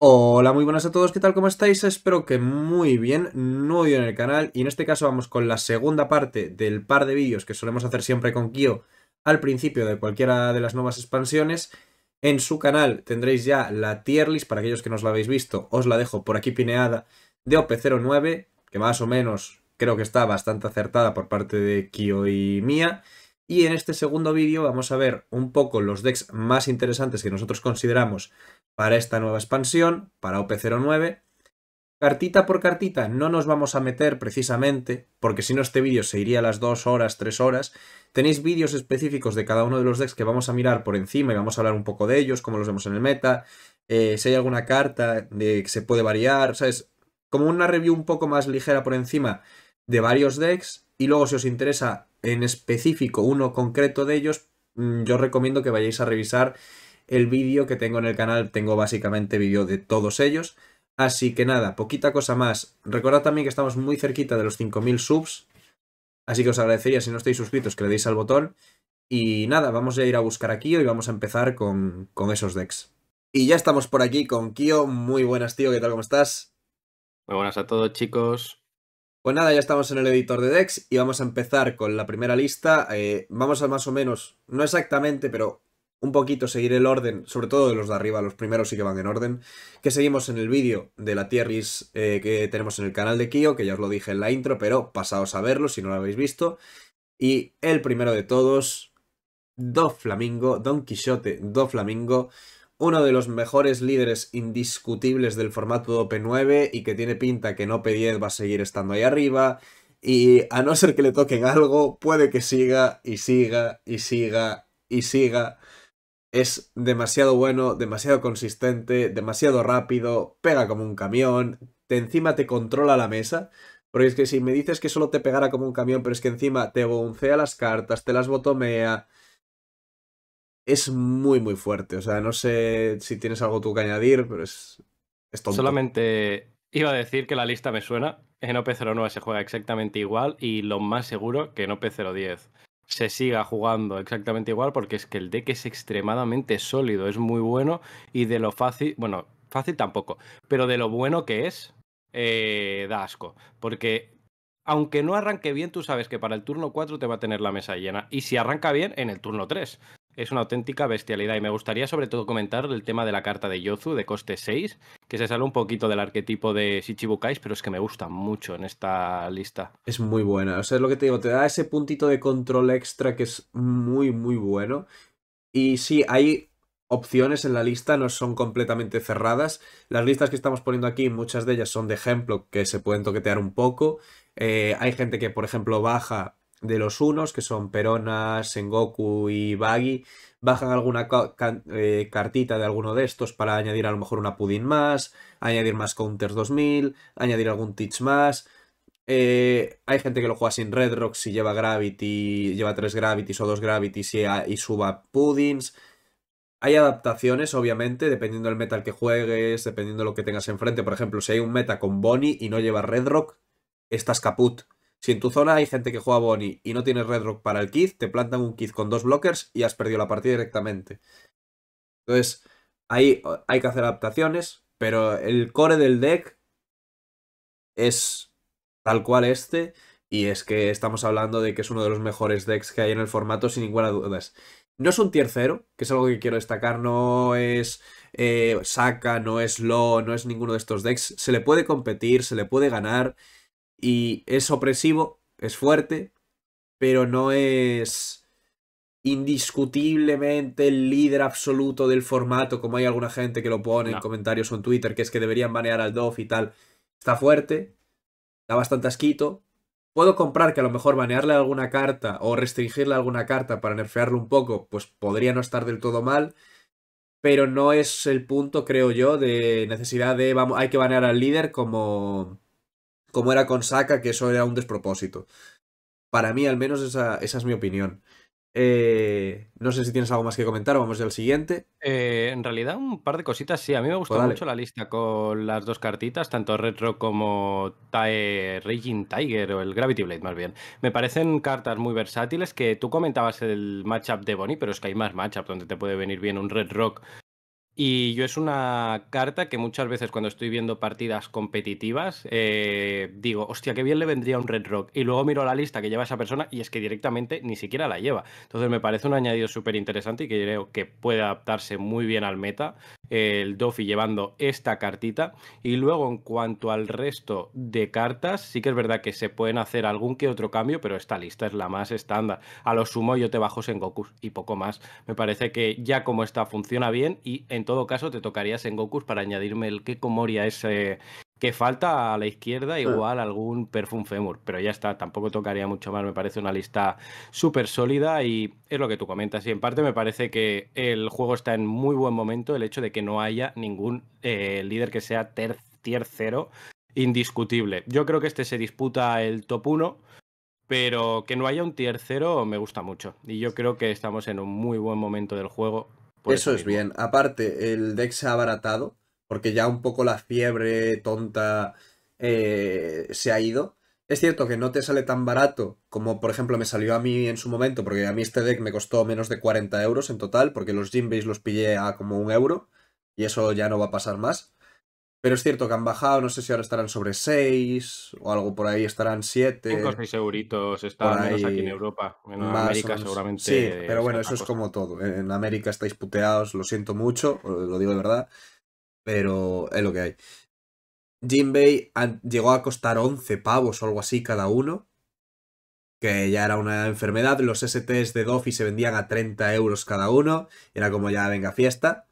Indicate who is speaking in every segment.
Speaker 1: Hola, muy buenas a todos, ¿qué tal? ¿Cómo estáis? Espero que muy bien, nuevo en el canal y en este caso vamos con la segunda parte del par de vídeos que solemos hacer siempre con Kyo al principio de cualquiera de las nuevas expansiones. En su canal tendréis ya la tier list, para aquellos que no os la habéis visto, os la dejo por aquí pineada, de OP09, que más o menos creo que está bastante acertada por parte de Kyo y mía. Y en este segundo vídeo vamos a ver un poco los decks más interesantes que nosotros consideramos para esta nueva expansión, para OP09. Cartita por cartita no nos vamos a meter precisamente, porque si no este vídeo se iría a las 2 horas, 3 horas. Tenéis vídeos específicos de cada uno de los decks que vamos a mirar por encima y vamos a hablar un poco de ellos, cómo los vemos en el meta, eh, si hay alguna carta de, que se puede variar, ¿sabes? Como una review un poco más ligera por encima de varios decks y luego si os interesa en específico uno concreto de ellos, mm, yo recomiendo que vayáis a revisar el vídeo que tengo en el canal, tengo básicamente vídeo de todos ellos. Así que nada, poquita cosa más. Recordad también que estamos muy cerquita de los 5.000 subs. Así que os agradecería si no estáis suscritos que le deis al botón. Y nada, vamos a ir a buscar a Kio y vamos a empezar con, con esos decks. Y ya estamos por aquí con Kio. Muy buenas, tío. ¿Qué tal? ¿Cómo estás? Muy buenas a todos, chicos. Pues nada, ya estamos en el editor de decks y vamos a empezar con la primera lista. Eh, vamos a más o menos, no exactamente, pero un poquito seguir el orden, sobre todo de los de arriba, los primeros sí que van en orden, que seguimos en el vídeo de la tierris eh, que tenemos en el canal de Kio, que ya os lo dije en la intro, pero pasaos a verlo si no lo habéis visto. Y el primero de todos, Do Flamingo, Don Quixote Do Flamingo, uno de los mejores líderes indiscutibles del formato OP9 y que tiene pinta que no P10 va a seguir estando ahí arriba. Y a no ser que le toquen algo, puede que siga y siga y siga y siga es demasiado bueno, demasiado consistente, demasiado rápido, pega como un camión, encima te controla la mesa. Porque es que si me dices que solo te pegara como un camión, pero es que encima te boncea las cartas, te las botomea. Es muy, muy fuerte. O sea, no sé si tienes algo tú que añadir, pero es.
Speaker 2: Solamente iba a decir que la lista me suena. En OP09 se juega exactamente igual y lo más seguro que en OP010 se siga jugando exactamente igual porque es que el deck es extremadamente sólido, es muy bueno y de lo fácil, bueno, fácil tampoco, pero de lo bueno que es, eh, da asco, porque aunque no arranque bien, tú sabes que para el turno 4 te va a tener la mesa llena y si arranca bien, en el turno 3 es una auténtica bestialidad. Y me gustaría sobre todo comentar el tema de la carta de Yozu de coste 6, que se sale un poquito del arquetipo de Shichibukais, pero es que me gusta mucho en esta lista.
Speaker 1: Es muy buena, o sea, es lo que te digo, te da ese puntito de control extra que es muy, muy bueno. Y sí, hay opciones en la lista, no son completamente cerradas. Las listas que estamos poniendo aquí, muchas de ellas son de ejemplo que se pueden toquetear un poco. Eh, hay gente que, por ejemplo, baja de los unos, que son Perona, Sengoku y Baggy, bajan alguna eh, cartita de alguno de estos para añadir a lo mejor una Pudding más, añadir más Counters 2000, añadir algún Teach más. Eh, hay gente que lo juega sin Red Rock si lleva Gravity, lleva 3 Gravity o 2 Gravity y, suba Puddings. Hay adaptaciones, obviamente, dependiendo del metal que juegues, dependiendo de lo que tengas enfrente. Por ejemplo, si hay un meta con Bonnie y no lleva Red Rock, estás caput si en tu zona hay gente que juega Bonnie y no tienes Red Rock para el kit, te plantan un kit con dos blockers y has perdido la partida directamente. Entonces, ahí hay que hacer adaptaciones, pero el core del deck es tal cual este. Y es que estamos hablando de que es uno de los mejores decks que hay en el formato, sin ninguna duda. No es un tercero, que es algo que quiero destacar, no es eh, Saka, no es Lo, no es ninguno de estos decks. Se le puede competir, se le puede ganar y es opresivo, es fuerte, pero no es indiscutiblemente el líder absoluto del formato, como hay alguna gente que lo pone en comentarios o en Twitter, que es que deberían banear al DOF y tal. Está fuerte, da bastante asquito. Puedo comprar que a lo mejor banearle alguna carta o restringirle alguna carta para nerfearlo un poco, pues podría no estar del todo mal, pero no es el punto, creo yo, de necesidad de vamos, hay que banear al líder como como era con Saka, que eso era un despropósito. Para mí, al menos, esa, es mi opinión. Eh, no sé si tienes algo más que comentar, vamos al siguiente.
Speaker 2: Eh, en realidad, un par de cositas, sí. A mí me gustó pues mucho la lista con las dos cartitas, tanto Retro como Tae, Raging Tiger o el Gravity Blade, más bien. Me parecen cartas muy versátiles que tú comentabas el matchup de Bonnie, pero es que hay más matchups donde te puede venir bien un Red Rock y yo es una carta que muchas veces cuando estoy viendo partidas competitivas eh, digo, hostia, qué bien le vendría un Red Rock. Y luego miro la lista que lleva esa persona y es que directamente ni siquiera la lleva. Entonces me parece un añadido súper interesante y que creo que puede adaptarse muy bien al meta el Dofi llevando esta cartita. Y luego en cuanto al resto de cartas, sí que es verdad que se pueden hacer algún que otro cambio, pero esta lista es la más estándar. A lo sumo yo te bajo Sengoku y poco más. Me parece que ya como está funciona bien y en todo caso te tocaría Sengoku para añadirme el Kekomori a ese, eh, que falta a la izquierda igual algún Perfum Femur, pero ya está, tampoco tocaría mucho más, me parece una lista súper sólida y es lo que tú comentas y en parte me parece que el juego está en muy buen momento, el hecho de que no haya ningún eh, líder que sea tercero tier indiscutible. Yo creo que este se disputa el top 1, pero que no haya un tier me gusta mucho y yo creo que estamos en un
Speaker 1: muy buen momento del juego. Eso, eso es bien, aparte el deck se ha abaratado porque ya un poco la fiebre tonta eh, se ha ido. Es cierto que no te sale tan barato como, por ejemplo, me salió a mí en su momento, porque a mí este deck me costó menos de 40 euros en total, porque los Jinbeis los pillé a como un euro, y eso ya no va a pasar más. Pero es cierto que han bajado, no sé si ahora estarán sobre 6 o algo por ahí, estarán 7.
Speaker 2: 5 o 6 está menos aquí en Europa, en América seguramente. Sí, pero bueno, eso es
Speaker 1: como todo. En América estáis puteados, lo siento mucho, lo digo de verdad pero es lo que hay. Jinbei llegó a costar 11 pavos o algo así cada uno, que ya era una enfermedad. Los STs de Dofi se vendían a 30 euros cada uno, era como ya venga fiesta.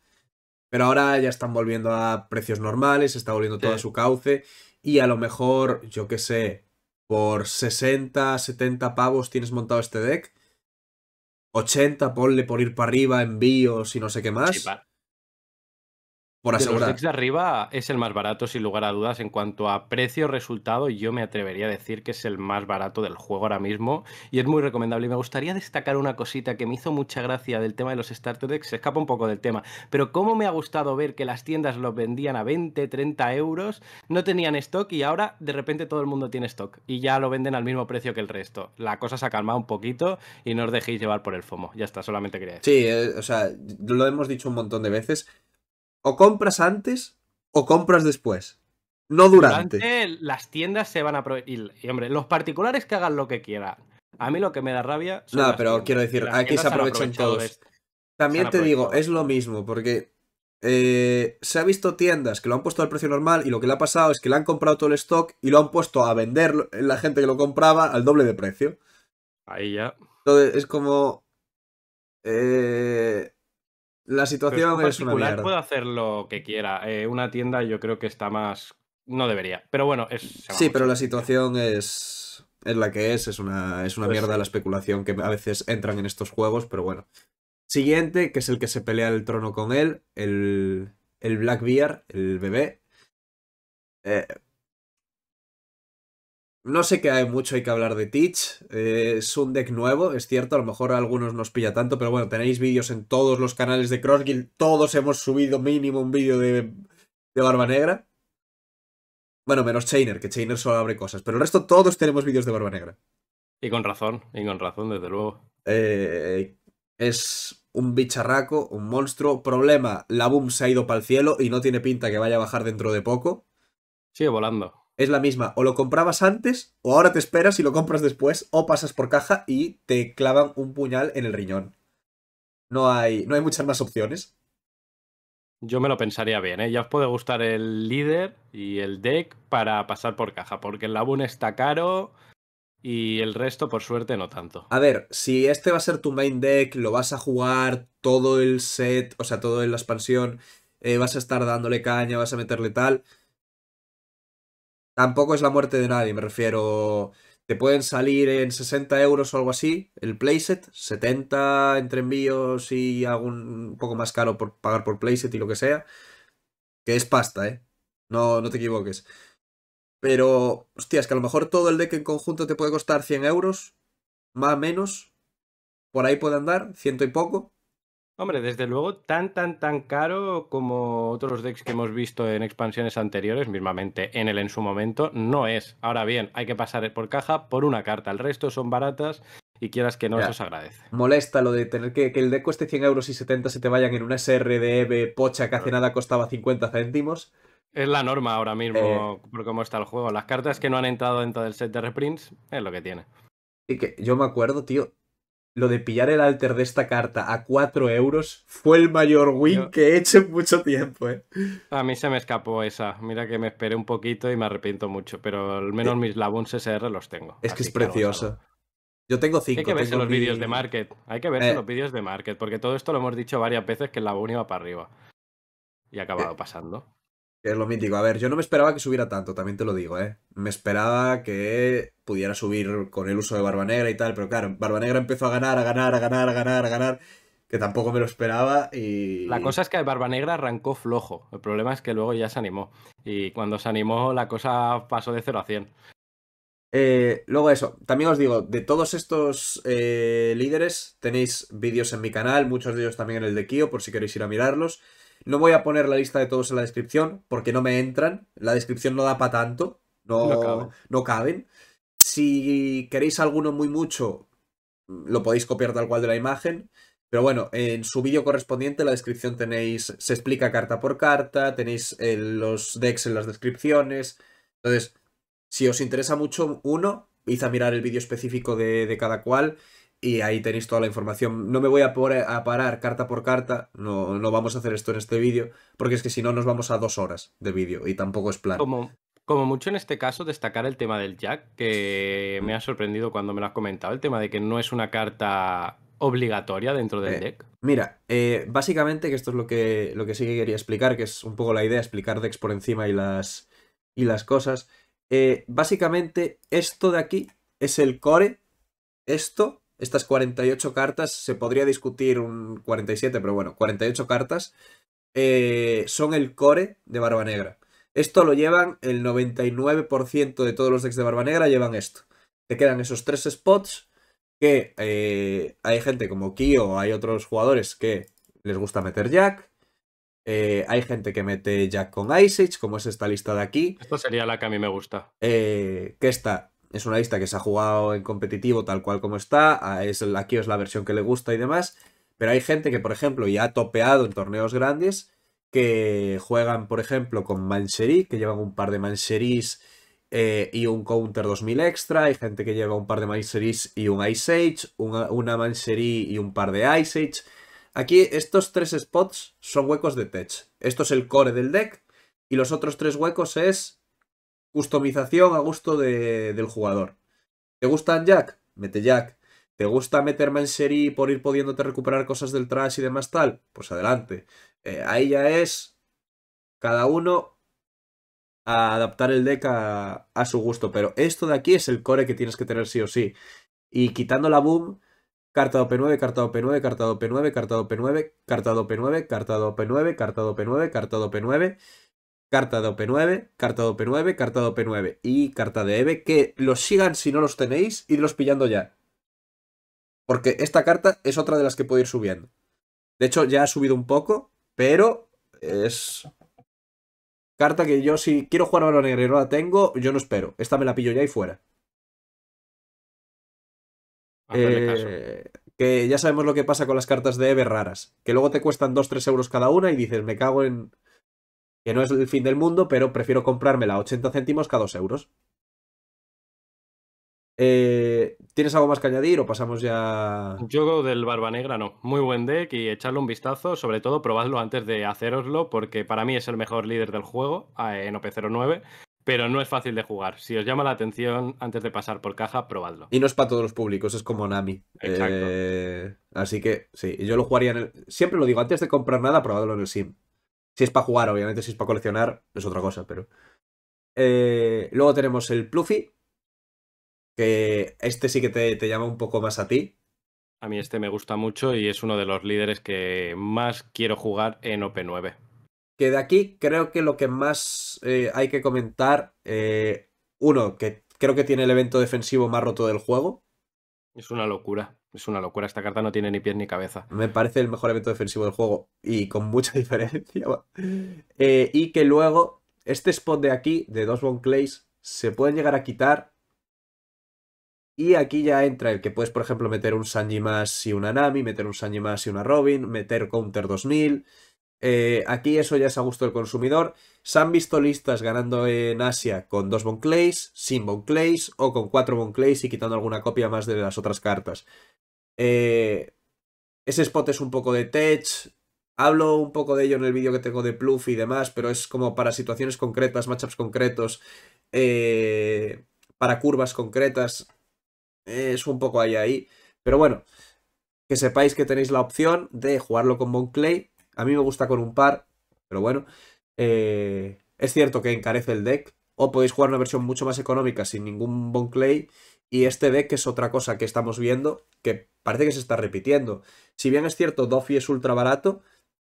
Speaker 1: Pero ahora ya están volviendo a precios normales, está volviendo todo a su cauce, y a lo mejor, yo qué sé, por 60, 70 pavos tienes montado este deck. 80, ponle por ir para arriba, envíos y no sé qué más por asegurar. De los decks
Speaker 2: de arriba es el más barato, sin lugar a dudas. En cuanto a precio-resultado, yo me atrevería a decir que es el más barato del juego ahora mismo y es muy recomendable. Y me gustaría destacar una cosita que me hizo mucha gracia del tema de los starter decks. Se escapa un poco del tema, pero cómo me ha gustado ver que las tiendas lo vendían a 20, 30 euros, no tenían stock y ahora de repente todo el mundo tiene stock y ya lo venden al mismo precio que el resto. La cosa se ha calmado un poquito y no os dejéis llevar por el FOMO. Ya está, solamente
Speaker 1: quería Sí, eh, o sea, lo hemos dicho un montón de veces o compras antes o compras después. No durante.
Speaker 2: las tiendas se van a... Y, y, hombre, los particulares que hagan lo que quieran. A mí lo que me da rabia...
Speaker 1: Nada, no, pero quiero decir, aquí se aprovechan todos. También te digo, es lo mismo, porque eh, se ha visto tiendas que lo han puesto al precio normal y lo que le ha pasado es que le han comprado todo el stock y lo han puesto a vender la gente que lo compraba al doble de precio. Ahí ya. Entonces es como... Eh, la situación es una mierda. puede
Speaker 2: hacer lo que quiera. Eh, una tienda yo creo que está más... No debería. Pero bueno, es...
Speaker 1: Sí, pero la situación es... Es la que es, es una, es una pues mierda la especulación que a veces entran en estos juegos, pero bueno. Siguiente, que es el que se pelea el trono con él, el, el Black Bear, el bebé. Eh, no sé qué hay mucho hay que hablar de Teach. Eh, es un deck nuevo, es cierto, a lo mejor a algunos nos pilla tanto, pero bueno, tenéis vídeos en todos los canales de Crossguild. Todos hemos subido mínimo un vídeo de, Barba Negra. Bueno, menos Chainer, que Chainer solo abre cosas, pero el resto todos tenemos vídeos de Barba Negra. Y con razón, y con razón, desde luego. Eh, es un bicharraco, un monstruo. Problema, la boom se ha ido para el cielo y no tiene pinta que vaya a bajar dentro de poco. Sigue volando es la misma. O lo comprabas antes, o ahora te esperas y lo compras después, o pasas por caja y te clavan un puñal en el riñón. No hay, no hay muchas más opciones.
Speaker 2: Yo me lo pensaría bien, ¿eh? Ya os puede gustar el líder y el deck para pasar por caja, porque el Labun está caro y el resto, por suerte, no tanto.
Speaker 1: A ver, si este va a ser tu main deck, lo vas a jugar todo el set, o sea, todo en la expansión, eh, vas a estar dándole caña, vas a meterle tal Tampoco es la muerte de nadie, me refiero. Te pueden salir en 60 euros o algo así el playset, 70 entre envíos y algún poco más caro por pagar por playset y lo que sea. Que es pasta, ¿eh? No, no te equivoques. Pero, hostias, que a lo mejor todo el deck en conjunto te puede costar 100 euros, más o menos. Por ahí puede andar, ciento y poco.
Speaker 2: Hombre, desde luego, tan, tan, tan caro como otros decks que hemos visto en expansiones anteriores, mismamente en el en su momento, no es. Ahora bien, hay que pasar por caja
Speaker 1: por una carta. El resto son baratas y quieras que no, eso se agradece. Molesta lo de tener que, el deck cueste 100 euros y 70 se te vayan en una SR de pocha que hace nada costaba 50 céntimos.
Speaker 2: Es la norma ahora mismo eh. por cómo está el juego. Las cartas que no han entrado dentro del set de reprints
Speaker 1: es lo que tiene. Y que yo me acuerdo, tío, lo de pillar el alter de esta carta a 4 euros fue el mayor win que he hecho en mucho tiempo. ¿eh? A mí se me
Speaker 2: escapó esa. Mira que me esperé un poquito y me arrepiento mucho, pero al menos eh, mis Labuns SR los tengo.
Speaker 1: Es que es precioso. Yo tengo 5. Hay que verse los vídeos de Market. Hay que ver eh. los
Speaker 2: vídeos de Market, porque todo esto lo hemos dicho varias veces que el Labun iba para arriba. Y ha acabado eh. pasando.
Speaker 1: Es lo mítico. A ver, yo no me esperaba que subiera tanto, también te lo digo, ¿eh? Me esperaba que pudiera subir con el uso de Barba Negra y tal, pero claro, Barba Negra empezó a ganar, a ganar, a ganar, a ganar, a ganar, que tampoco me lo esperaba y... La cosa es que Barba Negra arrancó flojo. El problema es que luego ya se animó. Y cuando se animó,
Speaker 2: la cosa pasó de 0 a 100. Eh, luego
Speaker 1: eso, también os digo, de todos estos eh, líderes tenéis vídeos en mi canal, muchos de ellos también en el de Kio, por si queréis ir a mirarlos. No voy a poner la lista de todos en la descripción porque no me entran. La descripción no da para tanto. No, no, caben. Si queréis alguno muy mucho, lo podéis copiar tal cual de la imagen. Pero bueno, en su vídeo correspondiente, la descripción tenéis, se explica carta por carta, tenéis eh, los decks en las descripciones. Entonces, si os interesa mucho uno, id a mirar el vídeo específico de, de cada cual y ahí tenéis toda la información. No me voy a, parar carta por carta, no, no vamos a hacer esto en este vídeo, porque es que si no nos vamos a dos horas de vídeo y tampoco es plan. Como,
Speaker 2: como mucho en este caso destacar el tema del Jack, que me ha sorprendido cuando me lo has comentado, el tema de que no es una carta obligatoria dentro del eh, deck.
Speaker 1: Mira, eh, básicamente, que esto es lo que, lo que sí que quería explicar, que es un poco la idea, explicar decks por encima y las, y las cosas. Eh, básicamente, esto de aquí es el core, esto estas 48 cartas, se podría discutir un 47, pero bueno, 48 cartas, eh, son el core de Barba Negra. Esto lo llevan el 99% de todos los decks de Barba Negra, llevan esto. Te quedan esos tres spots que eh, hay gente como Kio, hay otros jugadores que les gusta meter Jack. Eh, hay gente que mete Jack con Ice como es esta lista de aquí. Esto sería la que a mí me gusta. que está es una lista que se ha jugado en competitivo tal cual como está, es, aquí es la versión que le gusta y demás, pero hay gente que, por ejemplo, ya ha topeado en torneos grandes, que juegan, por ejemplo, con Mancherí, que llevan un par de Mancheris eh, y un Counter 2000 extra, hay gente que lleva un par de Mancheris y un Ice Age, una, una y un par de Ice Age. Aquí estos tres spots son huecos de tech. Esto es el core del deck y los otros tres huecos es Customización a gusto del jugador. ¿Te gustan Jack? Mete Jack. ¿Te gusta meterme en serie por ir pudiéndote recuperar cosas del trash y demás tal? Pues adelante. Eh, ahí ya es cada uno a adaptar el deck a, su gusto. Pero esto de aquí es el core que tienes que tener sí o sí. Y quitando la boom, carta de P9, carta de P9, carta de P9, carta de P9, carta de P9, carta de P9, carta de P9, carta de P9 carta de OP9, carta de OP9, carta de OP9 y carta de EVE, que los sigan si no los tenéis, los pillando ya. Porque esta carta es otra de las que puedo ir subiendo. De hecho, ya ha subido un poco, pero es... Carta que yo si quiero jugar a la negra y no la tengo, yo no espero. Esta me la pillo ya y fuera. Eh, que ya sabemos lo que pasa con las cartas de EVE raras, que luego te cuestan 2-3 euros cada una y dices, me cago en que no es el fin del mundo, pero prefiero comprármela a 80 céntimos cada 2 euros. Eh, ¿Tienes algo más que añadir o pasamos ya?
Speaker 2: Yo del Barba Negra no. Muy buen deck y echarle un vistazo. Sobre todo, probadlo antes de haceroslo, porque para mí es el mejor líder del juego eh, en OP09. Pero no es fácil de jugar. Si os llama la atención, antes de pasar por caja, probadlo.
Speaker 1: Y no es para todos los públicos, es como Nami. Exacto. Eh, así que sí, yo lo jugaría en el. Siempre lo digo, antes de comprar nada, probadlo en el Sim. Si es para jugar, obviamente, si es para coleccionar, es otra cosa, pero. Eh, luego tenemos el Pluffy. Que este sí que te, llama un poco más a ti. A mí este me gusta mucho y es uno de los
Speaker 2: líderes que más quiero jugar en OP9.
Speaker 1: Que de aquí creo que lo que más eh, hay que comentar, eh, uno, que creo que tiene el evento defensivo más roto del juego. Es una locura. Es una locura, esta carta no tiene ni pies ni cabeza. Me parece el mejor evento defensivo del juego y con mucha diferencia. Eh, y que luego este spot de aquí, de dos Bonclays, se pueden llegar a quitar. Y aquí ya entra el que puedes, por ejemplo, meter un Sanji más y una Nami, meter un Sanji más y una Robin, meter Counter 2000. Eh, aquí eso ya es a gusto del consumidor. Se han visto listas ganando en Asia con dos Bonclays, sin Bonclays o con cuatro Bonclays y quitando alguna copia más de las otras cartas. Eh, ese spot es un poco de tech. Hablo un poco de ello en el vídeo que tengo de Pluff y demás, pero es como para situaciones concretas, matchups concretos, eh, para curvas concretas. Eh, es un poco ahí ahí. Pero bueno, que sepáis que tenéis la opción de jugarlo con Clay, A mí me gusta con un par, pero bueno. es cierto que encarece el deck. O podéis jugar una versión mucho más económica sin ningún Clay, y este que es otra cosa que estamos viendo que parece que se está repitiendo. Si bien es cierto, Doffy es ultra barato,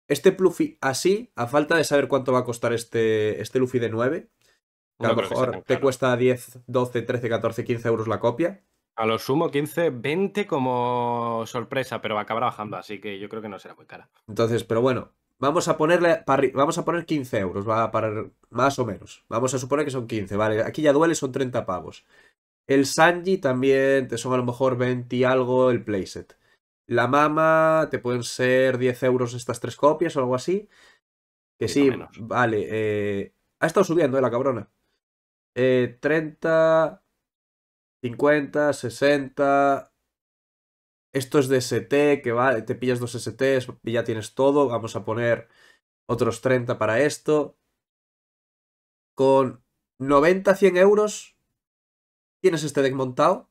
Speaker 1: este Pluffy así, a falta de saber cuánto va a costar este, este Luffy de 9,
Speaker 2: a lo mejor
Speaker 1: te cuesta 10, 12, 13, 14, 15 euros la copia.
Speaker 2: A lo sumo 15, 20 como sorpresa, pero va acabará bajando, así que yo creo que no será muy cara.
Speaker 1: Entonces, pero bueno, vamos a ponerle vamos a poner 15 euros, va a parar más o menos. Vamos a suponer que son 15, vale, aquí ya duele, son 30 pavos. El Sanji también te son a lo mejor 20 y algo el playset. La Mama te pueden ser 10 euros estas tres copias o algo así. Que sí, vale. Eh, ha estado subiendo, eh, la cabrona. 30, 50, 60. Esto es de ST, que vale. te pillas dos STs, ya tienes todo. Vamos a poner otros 30 para esto. Con 90, 100 euros ¿Tienes este deck montado?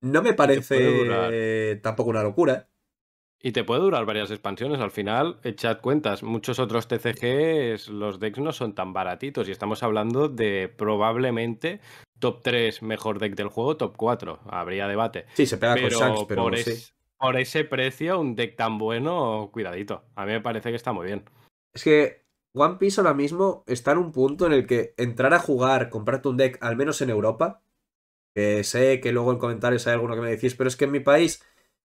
Speaker 1: No me parece tampoco una locura. ¿eh?
Speaker 2: Y te puede durar varias expansiones. Al final, echad cuentas, muchos otros TCGs, los decks no son tan baratitos. Y estamos hablando de probablemente top 3 mejor deck del juego, top 4. Habría debate. Sí, se pega con Shanks, pero por ese precio, un deck tan bueno, cuidadito. A mí me parece que está muy bien.
Speaker 1: Es que One Piece ahora mismo está en un punto en el que entrar a jugar, comprarte un deck, al menos en Europa, que sé que luego en comentarios hay alguno que me decís, pero es que en mi país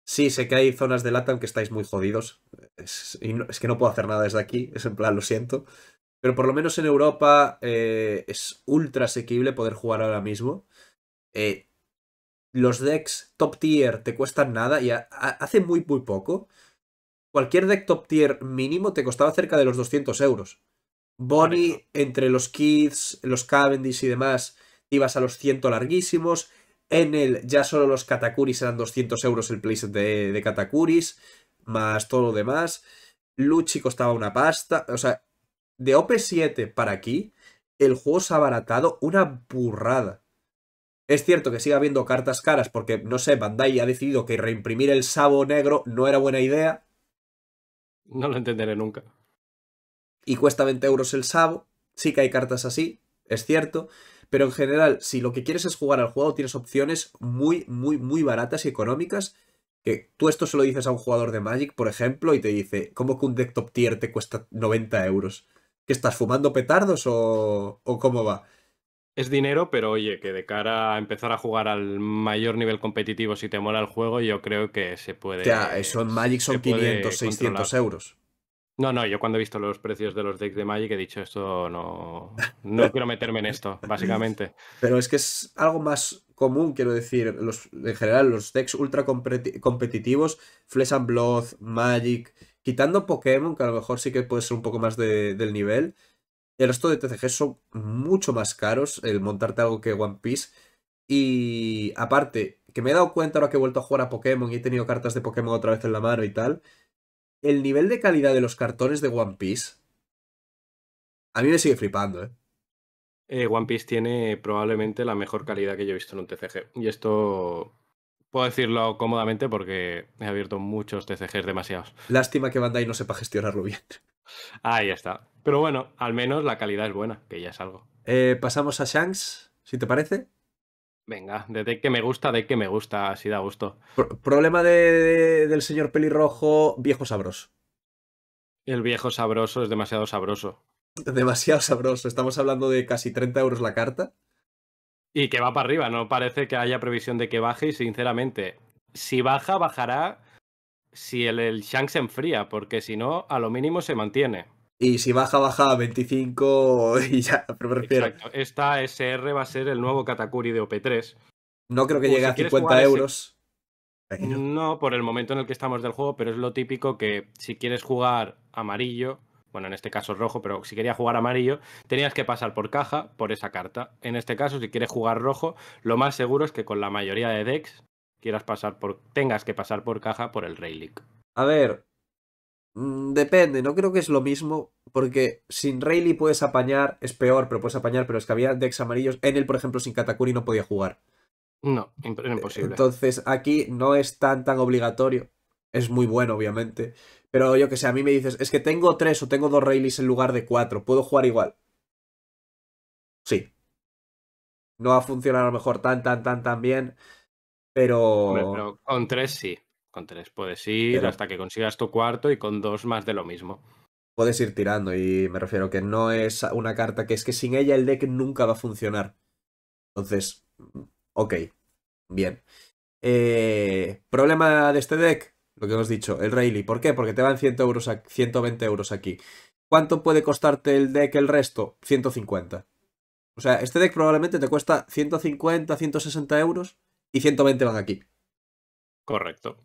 Speaker 1: sí sé que hay zonas de LATAM que estáis muy jodidos, es, es que no puedo hacer nada desde aquí, es en plan, lo siento, pero por lo menos en Europa eh, es ultra asequible poder jugar ahora mismo. Eh, los decks top tier te cuestan nada y hace muy, muy poco cualquier deck top tier mínimo te costaba cerca de los 200 euros. Bonnie, entre los Kids, los Cavendish y demás, ibas a los 100 larguísimos. En el ya solo los Katakuris eran 200 euros el playset de, de Katakuris, más todo lo demás. Luchi costaba una pasta. O sea, de OP7 para aquí, el juego se ha abaratado una burrada. Es cierto que sigue habiendo cartas caras porque, no sé, Bandai ha decidido que reimprimir el Sabo negro no era buena idea. No lo entenderé nunca. Y cuesta 20 euros el Sabo. Sí que hay cartas así, es cierto. Pero en general, si lo que quieres es jugar al juego, tienes opciones muy, muy, muy baratas y económicas. Que tú esto se lo dices a un jugador de Magic, por ejemplo, y te dice, ¿cómo que un deck top tier te cuesta 90 euros? ¿Que estás fumando petardos o cómo va?
Speaker 2: es dinero, pero oye, que de cara a empezar a jugar al mayor nivel competitivo, si te mola el juego, yo creo que se puede. Ya, eso en Magic son 500, 600 euros. No, no, yo cuando he visto los precios de los decks de Magic he dicho esto no, no quiero meterme en esto, básicamente.
Speaker 1: Pero es que es algo más común, quiero decir, en general los decks ultra competitivos, Flesh and Blood, Magic, quitando Pokémon, que a lo mejor sí que puede ser un poco más del nivel, el resto de TCG son mucho más caros el montarte algo que One Piece. Y aparte, que me he dado cuenta ahora que he vuelto a jugar a Pokémon y he tenido cartas de Pokémon otra vez en la mano y tal, el nivel de calidad de los cartones de One Piece a mí me sigue flipando, ¿eh?
Speaker 2: eh One Piece tiene probablemente la mejor calidad que yo he visto en un TCG. Y esto puedo decirlo cómodamente porque he abierto muchos TCGs demasiados.
Speaker 1: Lástima que Bandai no sepa gestionarlo bien.
Speaker 2: Ahí está.
Speaker 1: Pero bueno, al menos la calidad es
Speaker 2: buena, que ya es algo.
Speaker 1: Eh, pasamos a Shanks, si te parece.
Speaker 2: Venga, de que me gusta, de que me gusta, así da gusto. problema
Speaker 1: de, del señor pelirrojo, viejo sabroso.
Speaker 2: El viejo sabroso es demasiado sabroso.
Speaker 1: Demasiado sabroso. Estamos hablando de casi 30 euros la carta.
Speaker 2: Y que va para arriba, no parece que haya previsión de que baje y sinceramente, si baja, bajará si el, el Shanks se enfría, porque si no, a lo mínimo se mantiene.
Speaker 1: Y si baja, baja a 25 y ya, Exacto.
Speaker 2: Esta SR va a ser el nuevo Katakuri de OP3. No creo que uh, llegue a 50 euros. No, por el momento en el que estamos del juego, pero es lo típico que si quieres jugar amarillo, bueno, en este caso rojo, pero si querías jugar amarillo, tenías que pasar por caja por esa carta. En este caso, si quieres jugar rojo, lo más seguro es que con la mayoría de decks quieras pasar por, tengas que pasar por caja por el Rayleigh.
Speaker 1: A ver, mm, depende, no creo que es lo mismo, porque sin Rayleigh puedes apañar, es peor, pero puedes apañar, pero es que había decks amarillos, en él, por ejemplo, sin Katakuri no podía jugar. No, era imposible. Entonces, aquí no es tan, tan obligatorio. Es muy bueno, obviamente. Pero yo que sé, a mí me dices, es que tengo tres o tengo dos Rayleighs en lugar de cuatro, ¿puedo jugar igual? Sí. No va a funcionar a lo mejor tan, tan, tan, tan bien. Pero...
Speaker 2: con tres sí. Con tres puedes ir hasta que consigas tu cuarto y con dos más de lo mismo.
Speaker 1: Puedes ir tirando y me refiero que no es una carta que es que sin ella el deck nunca va a funcionar. Entonces, mm, ok, bien. Eh, problema de este deck, lo que hemos dicho, el Rayleigh. ¿Por qué? Porque te van 100 euros a, 120 euros aquí. ¿Cuánto puede costarte el deck el resto? 150. O sea, este deck probablemente te cuesta 150, 160 euros y 120 van aquí. Correcto.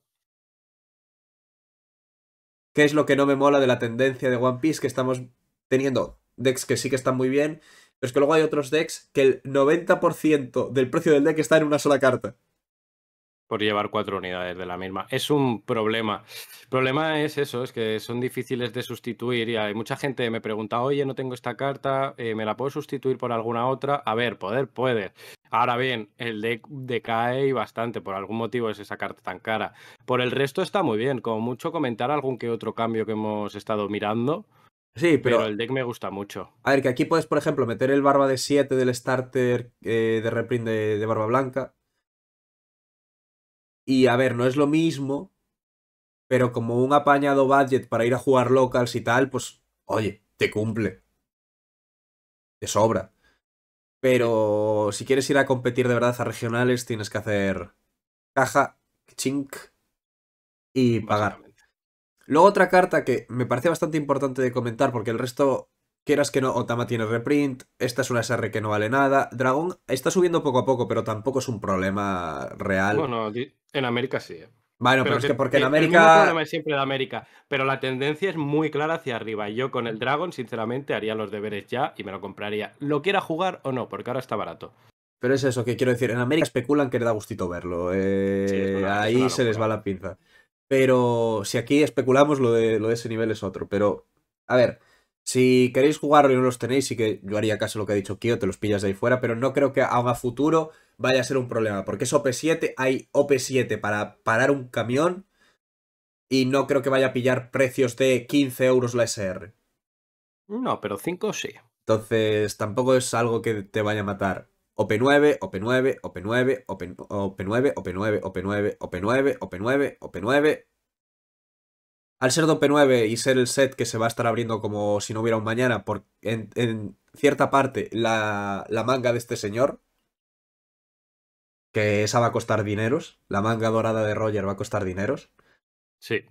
Speaker 1: ¿Qué es lo que no me mola de la tendencia de One Piece? Que estamos teniendo decks que sí que están muy bien, pero es que luego hay otros decks que el 90% del precio del deck está en una sola carta.
Speaker 2: Por llevar cuatro unidades de la misma. Es un problema. El problema es eso, es que son difíciles de sustituir y hay mucha gente me pregunta, oye, no tengo esta carta, eh, ¿me la puedo sustituir por alguna otra? A ver, poder, puede Ahora bien, el deck decae bastante, por algún motivo es esa carta tan cara. Por el resto está muy bien, como mucho comentar algún que otro cambio que hemos estado mirando.
Speaker 1: Sí, pero, el deck me gusta mucho. A ver, que aquí puedes, por ejemplo, meter el barba de 7 del starter eh, de reprint de, de barba blanca. Y a ver, no es lo mismo, pero como un apañado budget para ir a jugar locals y tal, pues, oye, te cumple. Te sobra. Pero si quieres ir a competir de verdad a regionales, tienes que hacer caja, chink y pagar. Luego otra carta que me parece bastante importante de comentar porque el resto, quieras que no, Otama tiene reprint, esta es una SR que no vale nada, Dragón está subiendo poco a poco, pero tampoco es un problema real.
Speaker 2: Bueno, en América sí. ¿eh?
Speaker 1: Bueno, pero, es que porque en América. El problema
Speaker 2: es siempre de América, pero la tendencia es muy clara hacia arriba. Y Yo con el Dragon, sinceramente, haría los deberes ya y me lo compraría. Lo quiera jugar o no, porque ahora está barato.
Speaker 1: Pero es eso que quiero decir. En América especulan que le da gustito verlo. Eh, ahí se les va la pinza. Pero si aquí especulamos, lo de, lo de ese nivel es otro. Pero, a ver, si queréis jugarlo y no los tenéis, sí que yo haría caso lo que ha dicho Kio, te los pillas de ahí fuera. Pero no creo que haga futuro vaya a ser un problema, porque es OP7, hay OP7 para parar un camión y no creo que vaya a pillar precios de 15 euros la SR. No, pero 5 sí. Entonces tampoco es algo que te vaya a matar. OP9, OP9, OP9, OP9, OP9, OP9, OP9, OP9, OP9, Al ser de OP9 y ser el set que se va a estar abriendo como si no hubiera un mañana, por, en, cierta parte la manga de este señor, que esa va a costar dineros. La manga dorada de Roger va a costar dineros. Sí.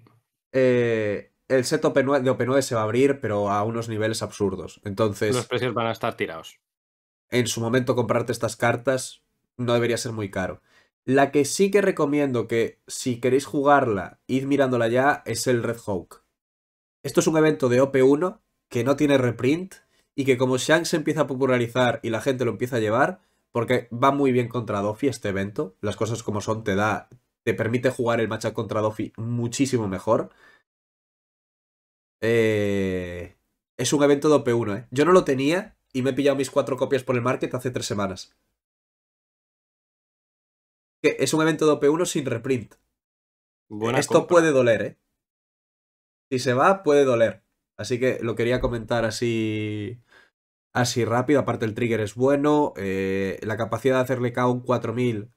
Speaker 1: Eh, el set Open de 9 se va a abrir, pero a unos niveles absurdos. Entonces. Los precios van a estar tirados. En su momento, comprarte estas cartas no debería ser muy caro. La que sí que recomiendo que, si queréis jugarla, id mirándola ya, es el Red Hawk. Esto es un evento de OP1 que no tiene reprint y que, como Shanks se empieza a popularizar y la gente lo empieza a llevar, porque va muy bien contra Dofi este evento. Las cosas como son, te da. Te permite jugar el matchup contra Dofi muchísimo mejor. Eh, es un evento de OP1, ¿eh? Yo no lo tenía y me he pillado mis cuatro copias por el market hace tres semanas. es un evento de OP1 sin reprint. Esto puede doler, ¿eh? Si se va, puede doler. Así que lo quería comentar así así rápido. Aparte el trigger es bueno. Eh, la capacidad de hacerle KO un 4000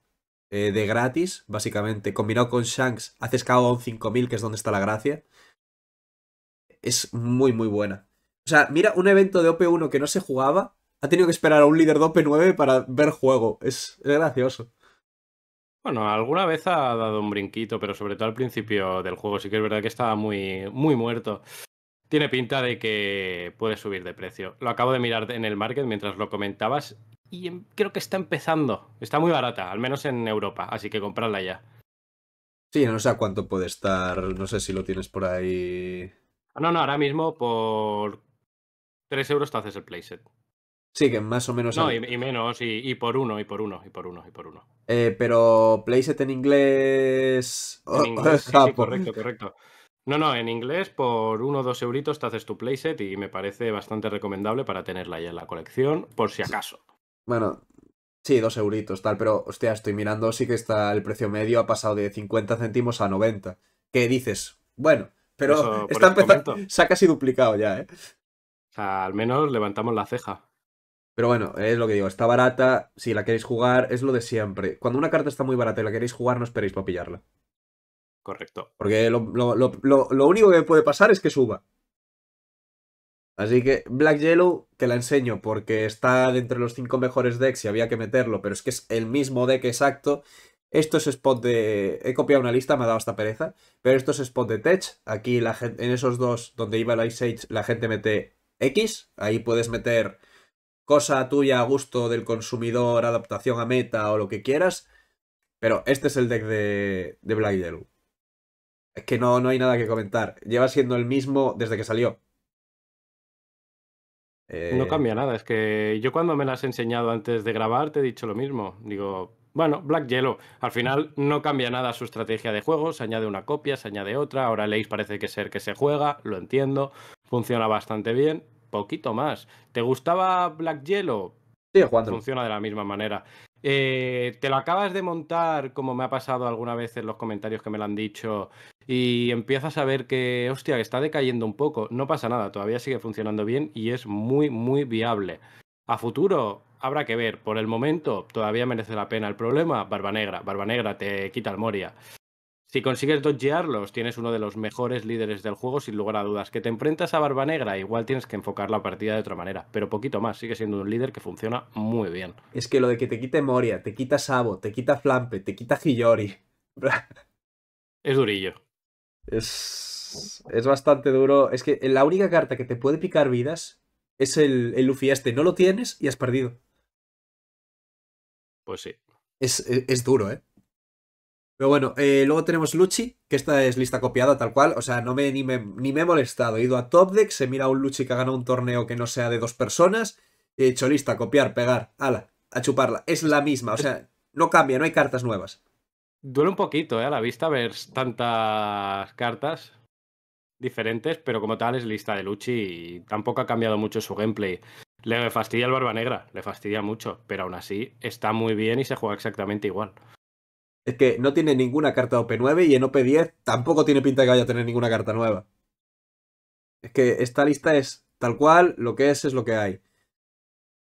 Speaker 1: de gratis, básicamente. Combinado con Shanks, haces KO un 5000, que es donde está la gracia. Es muy, muy buena. O sea, mira, un evento de OP1 que no se jugaba, ha tenido que esperar a un líder de OP9 para ver juego. Es, gracioso.
Speaker 2: Bueno, alguna vez ha dado un brinquito, pero sobre todo al principio del juego sí que es verdad que estaba muy, muy muerto. Tiene pinta de que puede subir de precio. Lo acabo de mirar en el market mientras lo comentabas y em, creo que está empezando. Está muy barata, al menos en Europa, así que comprarla ya.
Speaker 1: Sí, no sé a cuánto puede estar, no sé si lo tienes por ahí.
Speaker 2: Ah, no, no, ahora mismo por 3 euros te haces el playset.
Speaker 1: Sí, que más o menos. No,
Speaker 2: y, menos, y, por uno, y por uno, y por uno, y por uno.
Speaker 1: Eh, pero playset en inglés. En oh, inglés correcto, correcto.
Speaker 2: No, no, en inglés por uno o dos euritos te haces tu playset y me parece bastante recomendable para tenerla ahí en la colección, por si acaso.
Speaker 1: Bueno, sí, dos euritos, tal, pero hostia, estoy mirando, sí que está el precio medio, ha pasado de 50 céntimos a 90. ¿Qué dices? Bueno, pero está empezando, se ha casi duplicado ya, ¿eh? O sea, al menos levantamos la ceja. Pero bueno, es lo que digo, está barata, si la queréis jugar, es lo de siempre. Cuando una carta está muy barata y la queréis jugar, no esperéis para pillarla. Correcto. Porque lo, único que puede pasar es que suba. Así que Black Yellow te la enseño porque está de entre los cinco mejores decks y había que meterlo, pero es que es el mismo deck exacto. Esto es spot de... He copiado una lista, me ha dado hasta pereza. Pero esto es spot de Tech. Aquí en esos dos donde iba el Ice Age la gente mete X. Ahí puedes meter cosa tuya a gusto del consumidor, adaptación a meta o lo que quieras. Pero este es el deck de, de Black Yellow. Es que no, no hay nada que comentar. Lleva siendo el mismo desde que salió. No eh, cambia nada. Es que yo cuando me las he enseñado antes de grabar te he dicho
Speaker 2: lo mismo. Digo, bueno, Black Yellow. Al final no cambia nada su estrategia de juego. Se añade una copia, se añade otra. Ahora Leis parece que ser que se juega. Lo entiendo. Funciona bastante bien. Poquito más. ¿Te gustaba Black Yellow? Sí, Funciona de la misma manera. Eh, te lo acabas de montar, como me ha pasado alguna vez en los comentarios que me lo han dicho, y empiezas a ver que, hostia, que está decayendo un poco, no pasa nada, todavía sigue funcionando bien y es muy, muy viable. A futuro habrá que ver, por el momento todavía merece la pena el problema, Barba Negra, Barba Negra te quita el Moria. Si consigues dodgearlos, tienes uno de los mejores líderes del juego, sin lugar a dudas. Que te enfrentas a Barba Negra, igual tienes que enfocar la partida de otra manera, pero poquito más, sigue siendo un líder que funciona muy bien. Es que lo de que te
Speaker 1: quite Moria, te quita Sabo, te quita Flampe, te quita Hiyori. es durillo. Es, es bastante duro. Es que la única carta que te puede picar vidas es el, el Luffy este. No lo tienes y has perdido. Pues sí. Es, e, es, duro, ¿eh? Pero bueno, eh, luego tenemos Luchi, que esta es lista copiada tal cual. O sea, no me ni, me he molestado. He ido a Top Deck, se mira un Luchi que ha ganado un torneo que no sea de dos personas. He hecho lista, copiar, pegar, ala, a chuparla. Es la misma, o sea, no cambia, no hay cartas nuevas.
Speaker 2: Duele un poquito ¿eh? a la vista ver tantas cartas diferentes, pero como tal es lista de Luchi y tampoco ha cambiado mucho su gameplay. Le fastidia el Barba Negra, le fastidia mucho, pero aún así está
Speaker 1: muy bien y se juega exactamente igual. Es que no tiene ninguna carta OP9 y en OP10 tampoco tiene pinta de que vaya a tener ninguna carta nueva. Es que esta lista es tal cual, lo que es es lo que hay.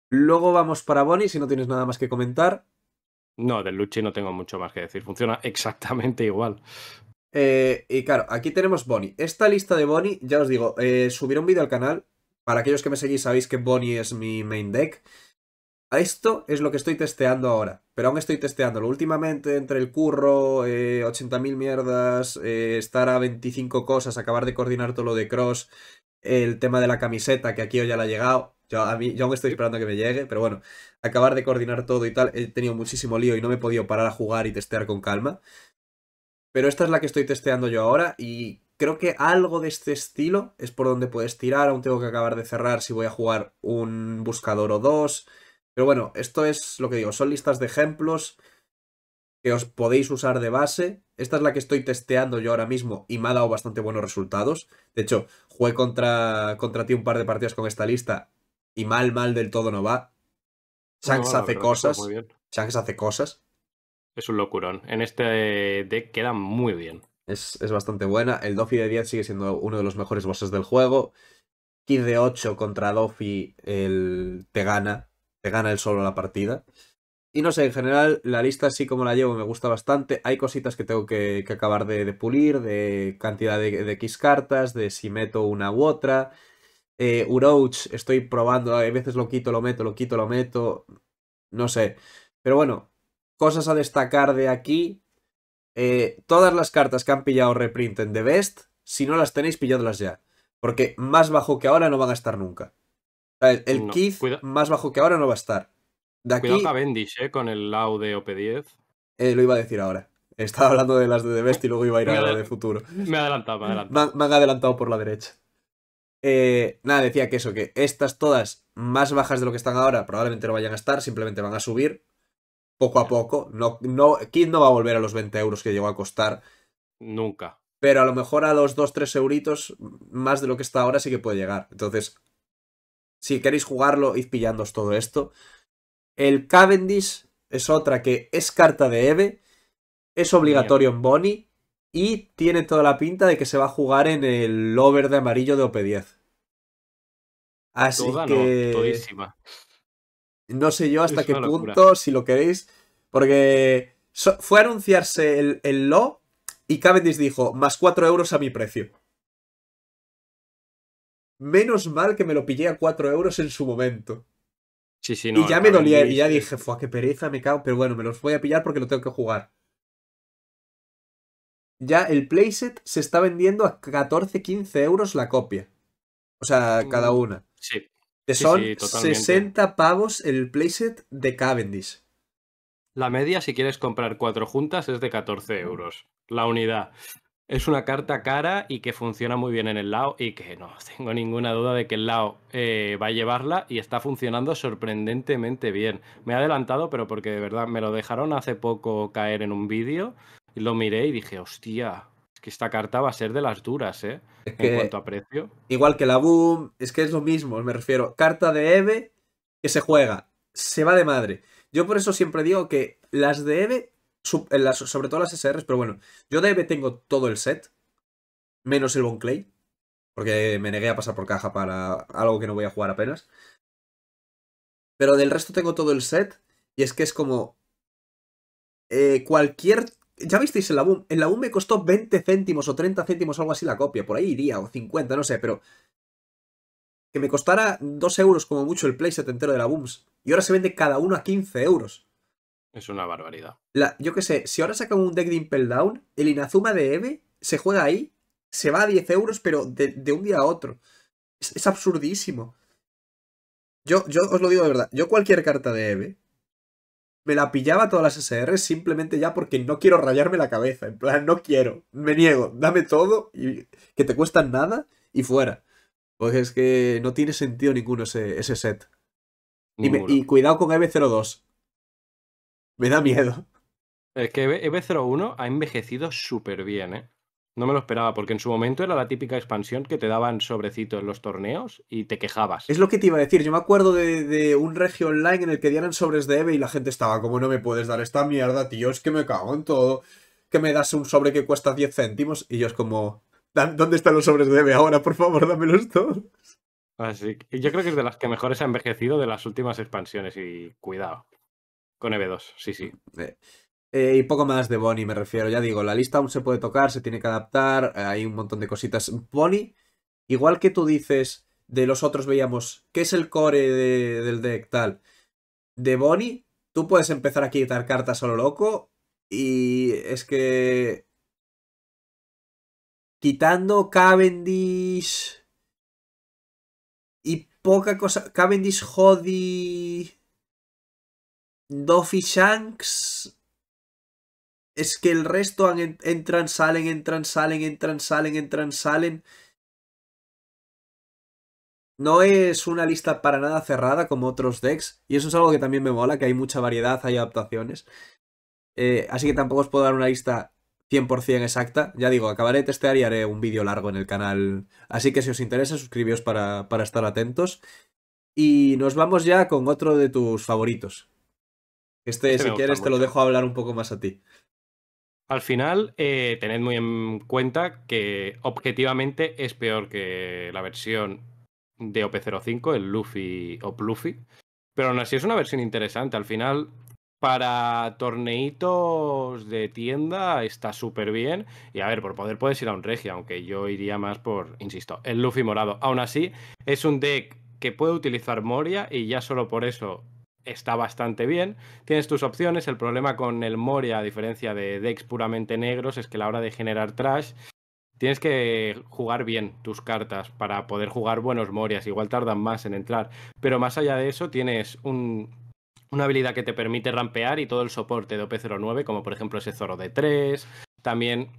Speaker 1: Luego vamos para Bonnie, si no tienes nada más que comentar. No, del Luchi no tengo mucho más que decir. Funciona exactamente igual. Eh, y claro, aquí tenemos Bonnie. Esta lista de Bonnie, ya os digo, eh, subiré un vídeo al canal. Para aquellos que me seguís sabéis que Bonnie es mi main deck. Esto es lo que estoy testeando ahora, pero aún estoy testeándolo. Últimamente, entre el curro, 80.000 eh, mierdas, eh, estar a 25 cosas, acabar de coordinar todo lo de Cross, el tema de la camiseta, que aquí hoy ya la ha llegado, yo, a mí, aún estoy esperando que me llegue, pero bueno, acabar de coordinar todo y tal, he tenido muchísimo lío y no me he podido parar a jugar y testear con calma. Pero esta es la que estoy testeando yo ahora y creo que algo de este estilo es por donde puedes tirar, aún tengo que acabar de cerrar si voy a jugar un buscador o dos. Pero bueno, esto es lo que digo, son listas de ejemplos que os podéis usar de base. Esta es la que estoy testeando yo ahora mismo y me ha dado bastante buenos resultados. De hecho, jugué contra, contra ti un par de partidas con esta lista y mal, mal del todo no va. Shanks hace cosas. Shanks hace cosas. Es un locurón. En este deck queda muy bien. Es, es bastante buena. El Doffy de 10 sigue siendo uno de los mejores bosses del juego. Kid de 8 contra Doffy el... te gana. Te gana el solo la partida. Y no sé, en general, la lista así como la llevo me gusta bastante. Hay cositas que tengo que, acabar de, pulir, de cantidad de, de X cartas, de si meto una u otra, eh, Uroch, estoy probando, a veces lo quito, lo meto, lo quito, lo meto, no sé. Pero bueno, cosas a destacar de aquí. Eh, todas las cartas que han pillado reprint en The Best, si no las tenéis, pilladlas ya. Porque más bajo que ahora no van a estar nunca. El, el Keith más bajo que ahora no va a estar. De aquí, cuidado ¿eh? Con el Lau de OP10. Eh, lo iba a decir ahora. Estaba hablando de las de The Best y luego iba a ir a la de futuro. Me me me han adelantado por la derecha. Eh, nada, decía que eso, que estas todas más bajas de lo que están ahora probablemente no vayan a estar, simplemente van a subir poco a poco. No, no, Kid no va a volver a los 20 euros que llegó a costar. Nunca. Pero a lo mejor a los 2-3 euritos más de lo que está ahora sí que puede llegar. Entonces, si queréis jugarlo, id pillándos todo esto. El Cavendish es otra que es carta de Eve, es obligatorio en Bonnie y tiene toda la pinta de que se va a jugar en el over verde amarillo de OP10.
Speaker 2: Así que.
Speaker 1: No, sé yo hasta qué punto, si lo queréis. Porque fue a anunciarse el, el LO y Cavendish dijo: más 4 euros a mi precio. Menos mal que me lo pillé a 4 euros en su momento.
Speaker 2: Sí, sí, no, y ya me dolía, y ya
Speaker 1: dije, fue qué pereza, me cago, pero bueno, me los voy a pillar porque lo tengo que jugar ya el playset se está vendiendo a 14, 15 euros la copia. O sea, cada mm, una. Sí.
Speaker 2: Que son 60
Speaker 1: pavos el playset de Cavendish.
Speaker 2: La media, si quieres comprar cuatro juntas, es de 14 mm. euros. La unidad. Es una carta cara y que funciona muy bien en el lao, y que no tengo ninguna duda de que el lao eh, va a llevarla y está funcionando sorprendentemente bien. Me he adelantado, pero porque de verdad me lo dejaron hace poco caer en un vídeo lo miré y dije, hostia,
Speaker 1: es que esta carta va a ser de las duras, ¿eh? en cuanto a precio. Igual que la Boom, es que es lo mismo, me refiero. Carta de Eve que se juega, se va de madre. Yo por eso siempre digo que las de Eve, eh, sobre todo las SRs, pero bueno, yo de Eve tengo todo el set, menos el Clay, porque me negué a pasar por caja para algo que no voy a jugar apenas. Pero del resto tengo todo el set y es que es como eh, cualquier ya visteis en la Boom. En la Boom me costó 20 céntimos o 30 céntimos, algo así la copia. Por ahí iría, o 50, no sé, pero. Que me costara 2 euros como mucho el playset entero de la Booms. Y ahora se vende cada uno a 15 euros.
Speaker 2: Es una barbaridad.
Speaker 1: yo qué sé, si ahora sacan un deck de Impel Down, el Inazuma de Eve se juega ahí, se va a 10 euros, pero de, un día a otro. Es, es, absurdísimo. Yo, yo os lo digo de verdad. Yo cualquier carta de Eve me la pillaba todas las SR simplemente ya porque no quiero rayarme la cabeza. En plan, no quiero, me niego, dame todo y que te cuestan nada y fuera. Pues es que no tiene sentido ninguno ese, set. Y, y, cuidado con EB02. Me da miedo.
Speaker 2: Es que EB01 ha envejecido súper bien, ¿eh? No me lo esperaba, porque en su momento era la típica expansión que te daban sobrecitos en los torneos y te quejabas.
Speaker 1: Es lo que te iba a decir. Yo me acuerdo de, un regio online en el que dieran sobres de EVE y la gente estaba como, no me puedes dar esta mierda, tío, es que me cago en todo. Que me das un sobre que cuesta 10 céntimos y yo es como, ¿dónde están los sobres de EVE ahora? Por favor, dámelos todos.
Speaker 2: Así que yo creo que es de las que mejores ha envejecido de las últimas expansiones y cuidado. Con EVE
Speaker 1: 2 sí, sí. Eh, eh, y poco más de Bonnie me refiero, ya digo, la lista aún se puede tocar, se tiene que adaptar, eh, hay un montón de cositas. Bonnie, igual que tú dices de los otros veíamos, ¿qué es el core del deck tal? De Bonnie, tú puedes empezar a quitar cartas a lo loco y es que... Quitando Cavendish... Y poca cosa... Cavendish, Hoddy... Doffy Shanks es que el resto entran, salen, entran, salen, entran, salen, entran, salen. No es una lista para nada cerrada como otros decks, y eso es algo que también me mola, que hay mucha variedad, hay adaptaciones. Eh, así que tampoco os puedo dar una lista 100% exacta. Ya digo, acabaré de testear y haré un vídeo largo en el canal. Así que si os interesa, suscribíos para, para estar atentos. Y nos vamos ya con otro de tus favoritos. Este, este si quieres, te lo dejo hablar un poco más a ti
Speaker 2: al final, eh, tened muy en cuenta que objetivamente es peor que la versión de OP05, el Luffy o Pluffy. Pero aún así es una versión interesante. Al final, para torneitos de tienda está súper bien. Y a ver, por poder puedes ir a un Regia, aunque yo iría más por, insisto, el Luffy morado. Aún así, es un deck que puede utilizar Moria y ya solo por eso está bastante bien. Tienes tus opciones. El problema con el Moria, a diferencia de decks puramente negros, es que a la hora de generar trash tienes que jugar bien tus cartas para poder jugar buenos Morias. Igual tardan más en entrar. Pero más allá de eso, tienes un, una habilidad que te permite rampear y todo el soporte de OP09, como por ejemplo ese Zoro de 3. También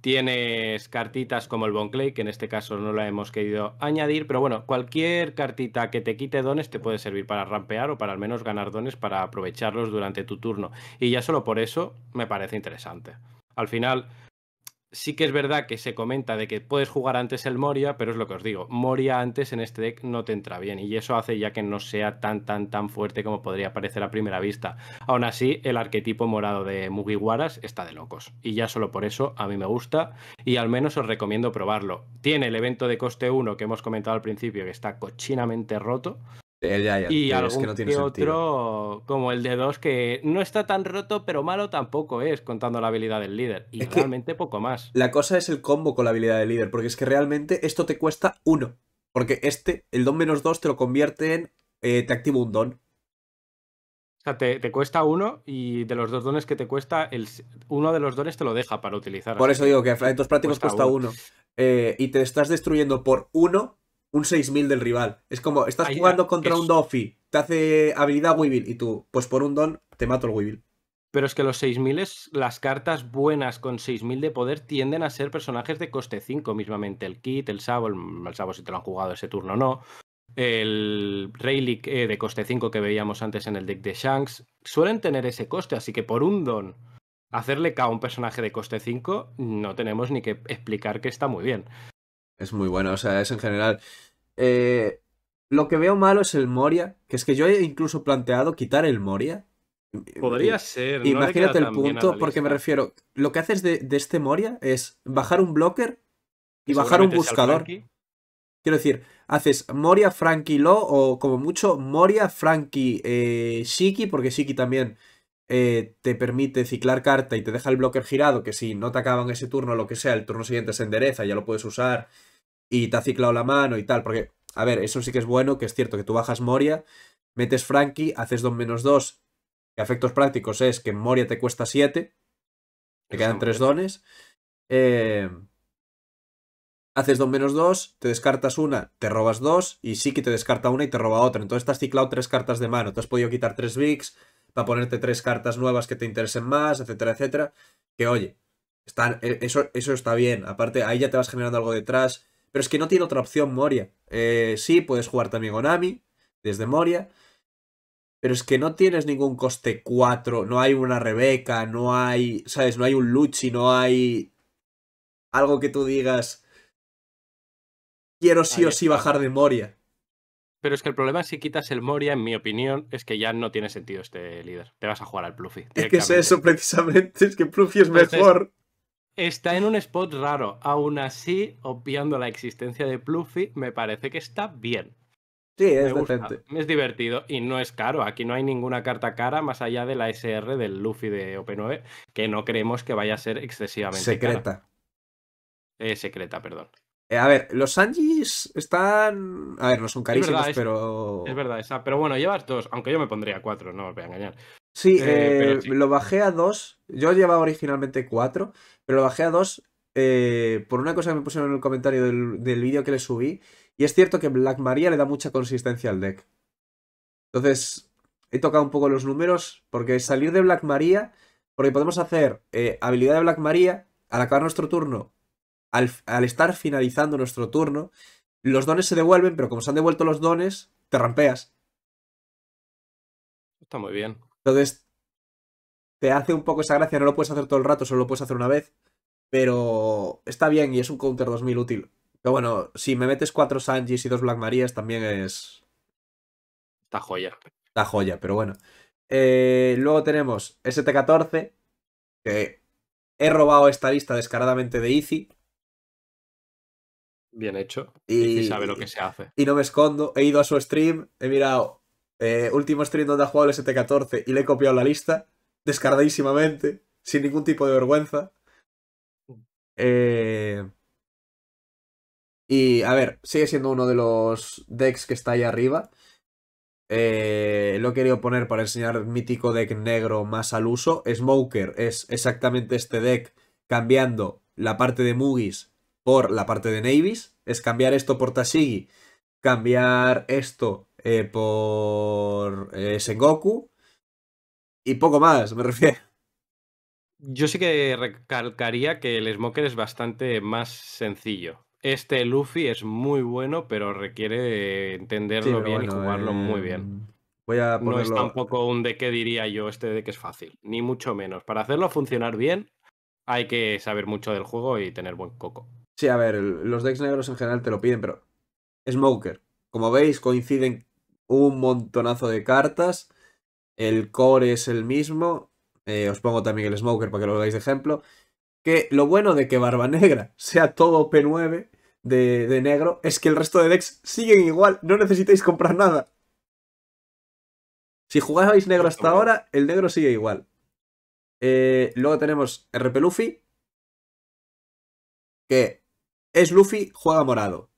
Speaker 2: Tienes cartitas como el Clay, que en este caso no la hemos querido añadir, pero bueno, cualquier cartita que te quite dones te puede servir para rampear o para al menos ganar dones para aprovecharlos durante tu turno. Y ya solo por eso me parece interesante. Al final, sí que es verdad que se comenta de que puedes jugar antes el Moria, pero es lo que os digo, Moria antes en este deck no te entra bien y eso hace ya que no sea tan tan tan fuerte como podría parecer a primera vista. Aún así, el arquetipo morado de Mugiwaras está de locos y ya solo por eso a mí me gusta y al menos os recomiendo probarlo. Tiene el evento de coste 1 que hemos comentado al principio que está cochinamente roto, eh, y que otro, como el de dos, que no está tan roto, pero malo tampoco es, contando la habilidad del líder. Y realmente poco más.
Speaker 1: La cosa es el combo con la habilidad del líder, porque es que realmente esto te cuesta uno. Porque este, el don menos dos, te lo convierte en. Eh, te activo un don.
Speaker 2: O sea, te, cuesta uno y de los dos dones que te cuesta, el, uno de los dones te lo deja para utilizar. Por eso digo que en dos prácticos cuesta, uno.
Speaker 1: Eh, y te estás destruyendo por uno un 6000 del rival. Es como, estás jugando ah, contra un Doffy, te hace habilidad Weevil y tú, pues por un don, te mato el Weevil.
Speaker 2: Pero es que los 6000, las cartas buenas con 6000 de poder tienden a ser personajes de coste 5 mismamente. El Kit, el Sabo, el, sable si te lo han jugado ese turno no. El Rayleigh eh, de coste 5 que veíamos antes en el deck de Shanks suelen tener ese coste, así que por un don hacerle K a un personaje de coste 5 no tenemos ni que
Speaker 1: explicar que está muy bien. Es muy bueno, o sea, es en general. Eh, lo que veo malo es el Moria, que es que yo he incluso planteado quitar el Moria. Podría ser. No imagínate el punto, porque me refiero, lo que haces de, este Moria es bajar un blocker y bajar un buscador. Quiero decir, haces Moria, Frankie, Lo o como mucho Moria, Frankie, eh, Shiki, porque Shiki también eh, te permite ciclar carta y te deja el blocker girado, que si no te acaban ese turno, lo que sea, el turno siguiente se endereza, ya lo puedes usar y te ha ciclado la mano y tal. Porque, a ver, eso sí que es bueno, que es cierto que tú bajas Moria, metes Frankie, haces don menos dos que efectos prácticos es que Moria te cuesta 7, te quedan tres dones. Eh, haces don menos dos, te descartas una, te robas dos, y sí que te descarta una y te roba otra. Entonces te has ciclado tres cartas de mano, te has podido quitar tres bigs para ponerte tres cartas nuevas que te interesen más, etcétera, etcétera. Que oye, e, eso, eso está bien. Aparte, ahí ya te vas generando algo detrás pero es que no tiene otra opción Moria. Eh, sí, puedes jugar también Ami, desde Moria. Pero es que no tienes ningún coste 4. No hay una Rebeca, no hay. ¿Sabes? No hay un Luchi, no hay. Algo que tú digas. Quiero sí o sí bajar de Moria.
Speaker 2: Pero es que el problema es si quitas el Moria, en mi opinión, es que ya no tiene sentido este líder. Te vas a jugar al Pluffy. Es que es eso precisamente,
Speaker 1: es que Pluffy es mejor.
Speaker 2: Está en un spot raro. Aún así, obviando la existencia de Pluffy, me parece que está bien.
Speaker 1: Sí, es decente.
Speaker 2: Es divertido y no es caro. Aquí no hay ninguna carta cara más allá de la SR del Luffy de OP9, que no creemos que vaya a ser excesivamente secreta. Cara. Eh, secreta, perdón.
Speaker 1: Eh, a ver, los Sanjis están. A ver, no son carísimos, pero. Es,
Speaker 2: verdad, esa. Pero bueno, llevas dos, aunque yo me pondría cuatro, no os voy a engañar.
Speaker 1: Eh, eh, sí, lo bajé a 2. Yo llevaba originalmente 4, pero lo bajé a 2 eh, por una cosa que me pusieron en el comentario del, vídeo que le subí. Y es cierto que Black Maria le da mucha consistencia al deck. Entonces, he tocado un poco los números, porque salir de Black Maria, porque podemos hacer habilidad de Black Maria al acabar nuestro turno, al, estar finalizando nuestro turno, los dones se devuelven, pero como se han devuelto los dones, te rampeas. Está muy bien. Entonces, te hace un poco esa gracia, no lo puedes hacer todo el rato, solo lo puedes hacer una vez, pero está bien y es un counter 2000 útil. Pero bueno, si me metes cuatro Sanjis y dos Black Marías también es... Está joya. Está joya, pero bueno. Eh, luego tenemos ST14, que he robado esta lista descaradamente de Easy. Bien hecho. Y, sabe lo que se hace. Y no me escondo. He ido a su stream, he mirado eh, último stream donde ha jugado el ST14 y le he copiado la lista, descaradísimamente, sin ningún tipo de vergüenza. Eh, y a ver, sigue siendo uno de los decks que está ahí arriba. Eh, lo he querido poner para enseñar mítico deck negro más al uso. Smoker es exactamente este deck cambiando la parte de Mugis por la parte de Navis. Es cambiar esto por Tashigi, cambiar esto eh, por eh, Sengoku y poco más, me refiero.
Speaker 2: Yo sí que recalcaría que el Smoker es bastante más sencillo. Este Luffy es muy bueno, pero requiere entenderlo bien y jugarlo muy eh, bien.
Speaker 1: No es
Speaker 2: tampoco un de que diría yo este de que es fácil, ni mucho menos. Para hacerlo funcionar bien, hay que saber mucho del juego y tener buen
Speaker 1: coco. Sí, a ver, los decks negros en general te lo piden, pero Smoker, como veis, coinciden un montonazo de cartas. El core es el mismo. Eh, os pongo también el Smoker para que lo veáis de ejemplo. Que lo bueno de que Barba Negra sea todo P9 de, negro es que el resto de decks siguen igual. No necesitáis comprar nada. Si jugabais negro hasta ¿eh? ahora, el negro sigue igual. Eh, luego tenemos RP Luffy. Que es Luffy, juega morado.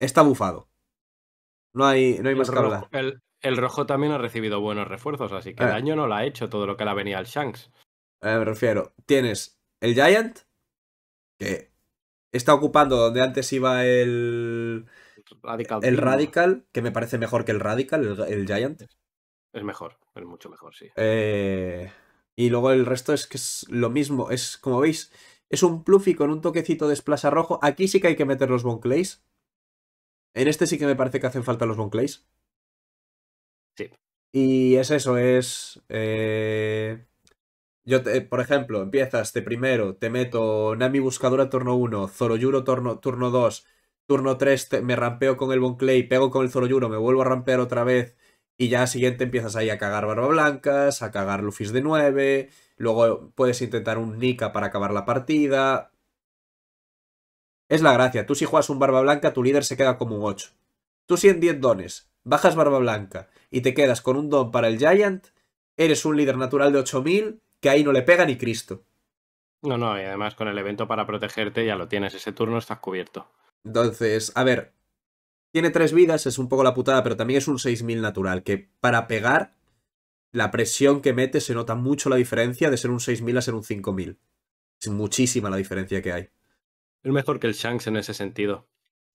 Speaker 1: Está bufado. No hay,
Speaker 2: no hay más que El, rojo también ha recibido buenos refuerzos, así que el eh. daño no lo ha hecho todo lo que le
Speaker 1: venía al Shanks. Eh, me refiero, tienes el Giant, que está ocupando donde antes iba el. Radical. El Radical, que me parece mejor que el Radical, el, Giant. Es mejor, es mucho mejor, sí. Eh, y luego el resto es que es lo mismo, es como veis, es un Pluffy con un toquecito de esplaza rojo. Aquí sí que hay que meter los Bonclays, en este sí que me parece que hacen falta los Bonclays. Sí. Y es eso, es... Eh, yo, por ejemplo, empiezas de primero, te meto Nami Buscadora turno 1, Zoroyuro turno, 2, turno 3 me rampeo con el Bonclay, pego con el Zoroyuro, me vuelvo a rampear otra vez y ya siguiente empiezas ahí a cagar Barba Blancas, a cagar Luffy's de 9, luego puedes intentar un Nika para acabar la partida, es la gracia. Tú si juegas un barba blanca, tu líder se queda como un 8. Tú si en 10 dones bajas barba blanca y te quedas con un don para el Giant, eres un líder natural de 8000 que ahí no le pega ni Cristo.
Speaker 2: No, no, y además con el evento para protegerte ya lo
Speaker 1: tienes. Ese turno estás cubierto. Entonces, a ver. Tiene 3 vidas, es un poco la putada, pero también es un 6000 natural, que para pegar la presión que mete se nota mucho la diferencia de ser un 6.000 a ser un 5.000. Es muchísima la diferencia que hay. Es
Speaker 2: mejor que el Shanks en ese sentido.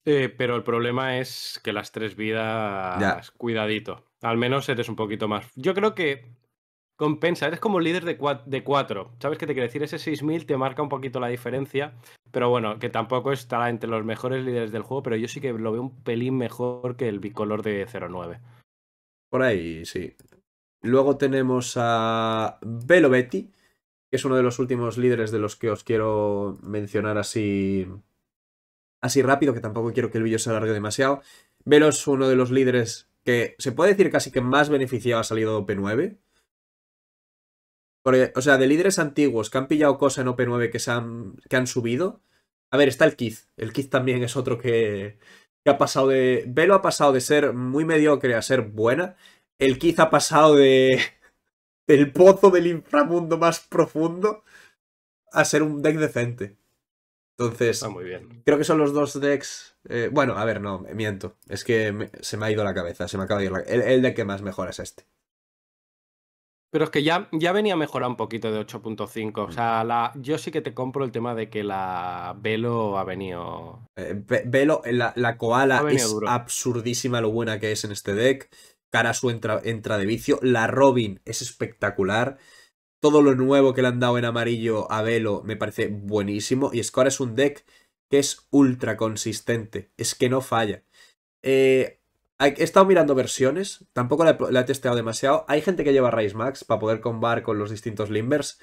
Speaker 2: Eh, pero el problema es que las tres vidas, cuidadito. Al menos eres un poquito más. Yo creo que compensa, eres como líder de, cuatro. ¿Sabes qué te quiero decir? Ese 6000 te marca un poquito la diferencia. Pero bueno, que tampoco está entre los mejores líderes del juego. Pero yo sí que lo veo un pelín mejor que el bicolor de
Speaker 1: 09. Por ahí, sí. Luego tenemos a Betty es uno de los últimos líderes de los que os quiero mencionar así, así rápido, que tampoco quiero que el vídeo se alargue demasiado. Velo es uno de los líderes que se puede decir casi que más beneficiado ha salido de OP9. o sea, de líderes antiguos que han pillado cosas en OP9 que, se han, que han subido. A ver, está el Keith. El Keith también es otro que, que ha pasado de... Velo ha pasado de ser muy mediocre a ser buena. El Keith ha pasado de el pozo del inframundo más profundo a ser un deck decente. Entonces, creo que son los dos decks. Eh, bueno, a ver, no, miento. Es que se me ha ido la cabeza, se me acaba de ir la el, el, deck que más mejora es este. Pero es que ya, ya venía
Speaker 2: mejorar un poquito de 8.5. O mm. sea, la, yo sí que te compro el tema de que la Velo
Speaker 1: ha venido. Eh, Velo, la, la koala es absurdísima lo buena que es en este deck. Cara su entra de vicio. La Robin es espectacular. Todo lo nuevo que le han dado en amarillo a Velo me parece buenísimo. Y Score es un deck que es ultra consistente. Es que no falla. Eh, he estado mirando versiones, tampoco la he, testeado demasiado. Hay gente que lleva Rise Max para poder combar con los distintos limbers.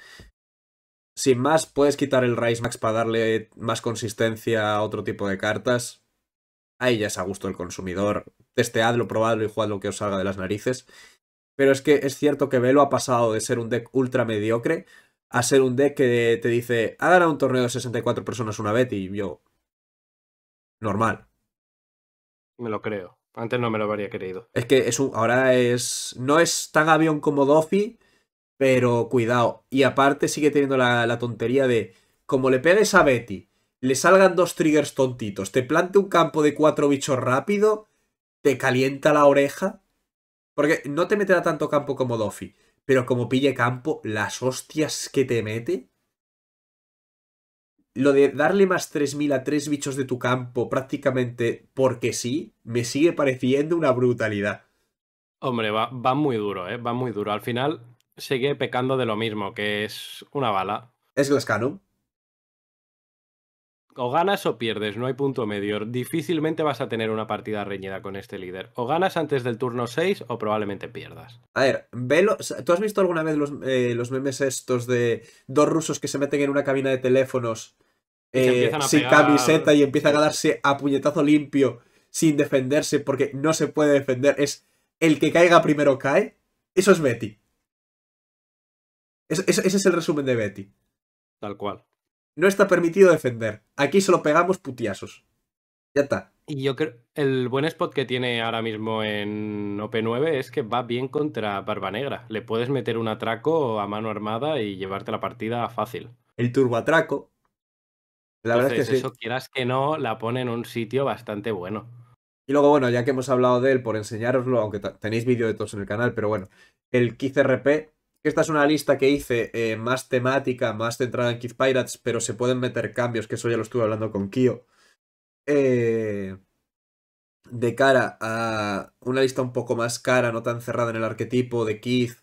Speaker 1: Sin más, puedes quitar el Rise Max para darle más consistencia a otro tipo de cartas. Ahí ya es a gusto el consumidor testeadlo, probadlo y jugad lo que os salga de las narices. Pero es que es cierto que Velo ha pasado de ser un deck ultra mediocre a ser un deck que te dice, ha ganado un torneo de 64 personas una Betty. y yo... Normal. Me lo creo. Antes no me lo habría creído. Es que es un, ahora es... No es tan avión como Doffy, pero cuidado. Y aparte sigue teniendo la, la tontería de, como le pegues a Betty, le salgan dos triggers tontitos, te plante un campo de cuatro bichos rápido te calienta la oreja. Porque no te meterá tanto campo como Dofi. Pero como pille campo, las hostias que te mete. Lo de darle más 3.000 a tres bichos de tu campo prácticamente porque sí, me sigue pareciendo una brutalidad.
Speaker 2: Hombre, va, va muy duro, ¿eh? Va muy duro. Al final sigue pecando de lo mismo, que es una bala. Es Glass o ganas o pierdes, no hay punto medio. Difícilmente vas a tener una partida reñida con este líder. O ganas
Speaker 1: antes del turno 6 o probablemente pierdas. A ver, ¿tú has visto alguna vez los, eh, los memes estos de dos rusos que se meten en una cabina de teléfonos eh, sin camiseta y empiezan a darse a puñetazo limpio sin defenderse porque no se puede defender? Es el que caiga primero cae. Eso es Betty. ese es el resumen de Betty. Tal cual no está permitido defender. Aquí solo pegamos putiasos.
Speaker 2: Ya está. Y yo creo el buen spot que tiene ahora mismo en OP9 es que va bien contra Barba Negra. Le puedes meter un atraco a mano armada y llevarte la partida fácil.
Speaker 1: El turbo atraco... La verdad es que eso
Speaker 2: quieras que no, la pone en un sitio bastante bueno.
Speaker 1: Y luego, bueno, ya que hemos hablado de él, por enseñaroslo, aunque tenéis vídeo de todos en el canal, pero bueno, el KICRP esta es una lista que hice eh, más temática, más centrada en Kid Pirates, pero se pueden meter cambios, que eso ya lo estuve hablando con Kio. Eh, de cara a una lista un poco más cara, no tan cerrada en el arquetipo de Keith,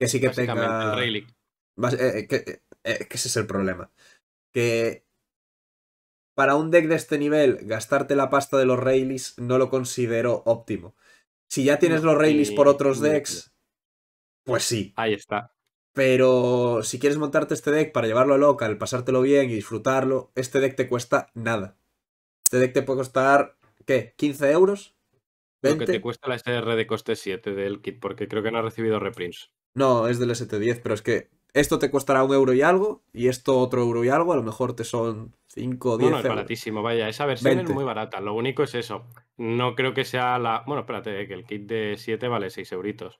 Speaker 1: que sí que tenga. El eh, que, ese es el problema. Que para un deck de este nivel, gastarte la pasta de los Rayleys no lo considero óptimo. Si ya tienes los Rayleys por otros decks, pues sí. Ahí está. Pero si quieres montarte este deck para llevarlo a local, pasártelo bien y disfrutarlo, este deck te cuesta nada. Este deck te puede costar, ¿qué? ¿15 euros? ¿20? Lo que te cuesta
Speaker 2: la SR de coste 7 del kit, porque creo que no ha recibido reprints.
Speaker 1: No, es del ST10, pero es que esto te costará un euro y algo, y esto otro euro y algo, a lo mejor te son 5 o 10 no, no, es
Speaker 2: baratísimo, vaya, esa versión es muy barata, lo único es eso. No creo que sea la... Bueno, espérate, que el kit de 7 vale 6 euritos.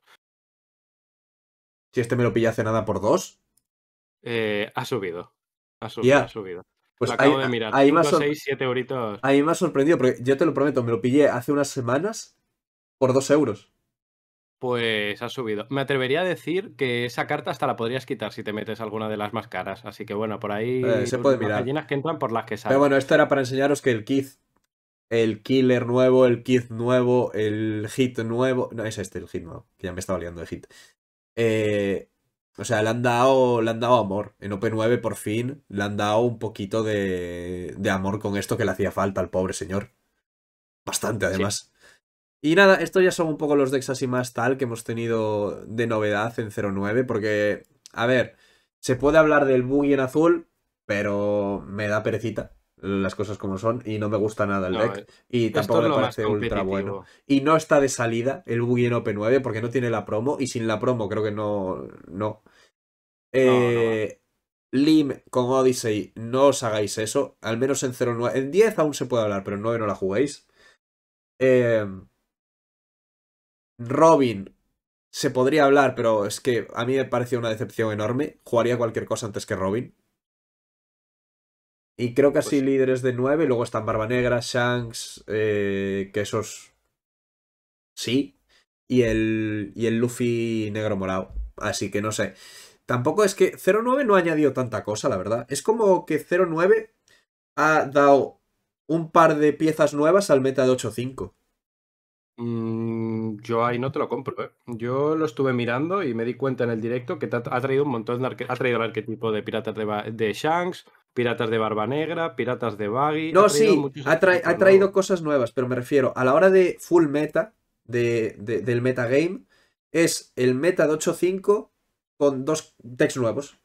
Speaker 1: Si este me lo pilla hace nada por dos.
Speaker 2: Eh, ha subido. Ha subido, ha subido. Pues acabo hay, de mirar. me
Speaker 1: ha sorprendido, porque yo te lo prometo, me lo pillé hace unas semanas por dos euros.
Speaker 2: Pues ha subido. Me atrevería a decir que esa carta hasta la podrías quitar si te metes alguna de las más caras. Así que bueno, por ahí eh, se puede mirar. gallinas que entran por las que salen. Pero bueno, esto
Speaker 1: era para enseñaros que el kit, el Killer nuevo, el kit nuevo, el Hit nuevo. No, es este, el Hit nuevo, que ya me estaba liando de Hit. Eh, o sea, le han, dado, le han dado amor. En OP9 por fin le han dado un poquito de, de amor con esto que le hacía falta al pobre señor. Bastante además. Y nada, esto ya son un poco los decks así más tal que hemos tenido de novedad en 09, porque, a ver, se puede hablar del buggy en azul, pero me da perecita las cosas como son, y no me gusta nada el deck, y tampoco me parece ultra bueno. Y no está de salida el Buggy en OP9 porque no tiene la promo, y sin la promo creo que no. No. Eh, Lim con Odyssey, no os hagáis eso, al menos en 0 En 10 aún se puede hablar, pero en 9 no la juguéis. Em, Robin, se podría hablar, pero es que a mí me parece una decepción enorme. Jugaría cualquier cosa antes que Robin. Y creo que así pues líderes de 9, luego están Barba Negra, Shanks, eh, que esos sí, y el, y el Luffy negro morado. Así que no sé. Tampoco es que 09 no ha añadido tanta cosa, la verdad. Es como que 09 ha dado un par de piezas nuevas al meta de 8-5. Mm,
Speaker 2: yo ahí no te lo compro. ¿eh? Yo lo estuve mirando y me di cuenta en el directo que ha traído un montón de ha traído el arquetipo de pirata de, de Shanks, Piratas de Barba Negra, Piratas de Baggy. No, sí, ha, traído
Speaker 1: cosas nuevas, pero me refiero a la hora de full meta, de, del metagame, es el meta de 8.5 con dos decks nuevos.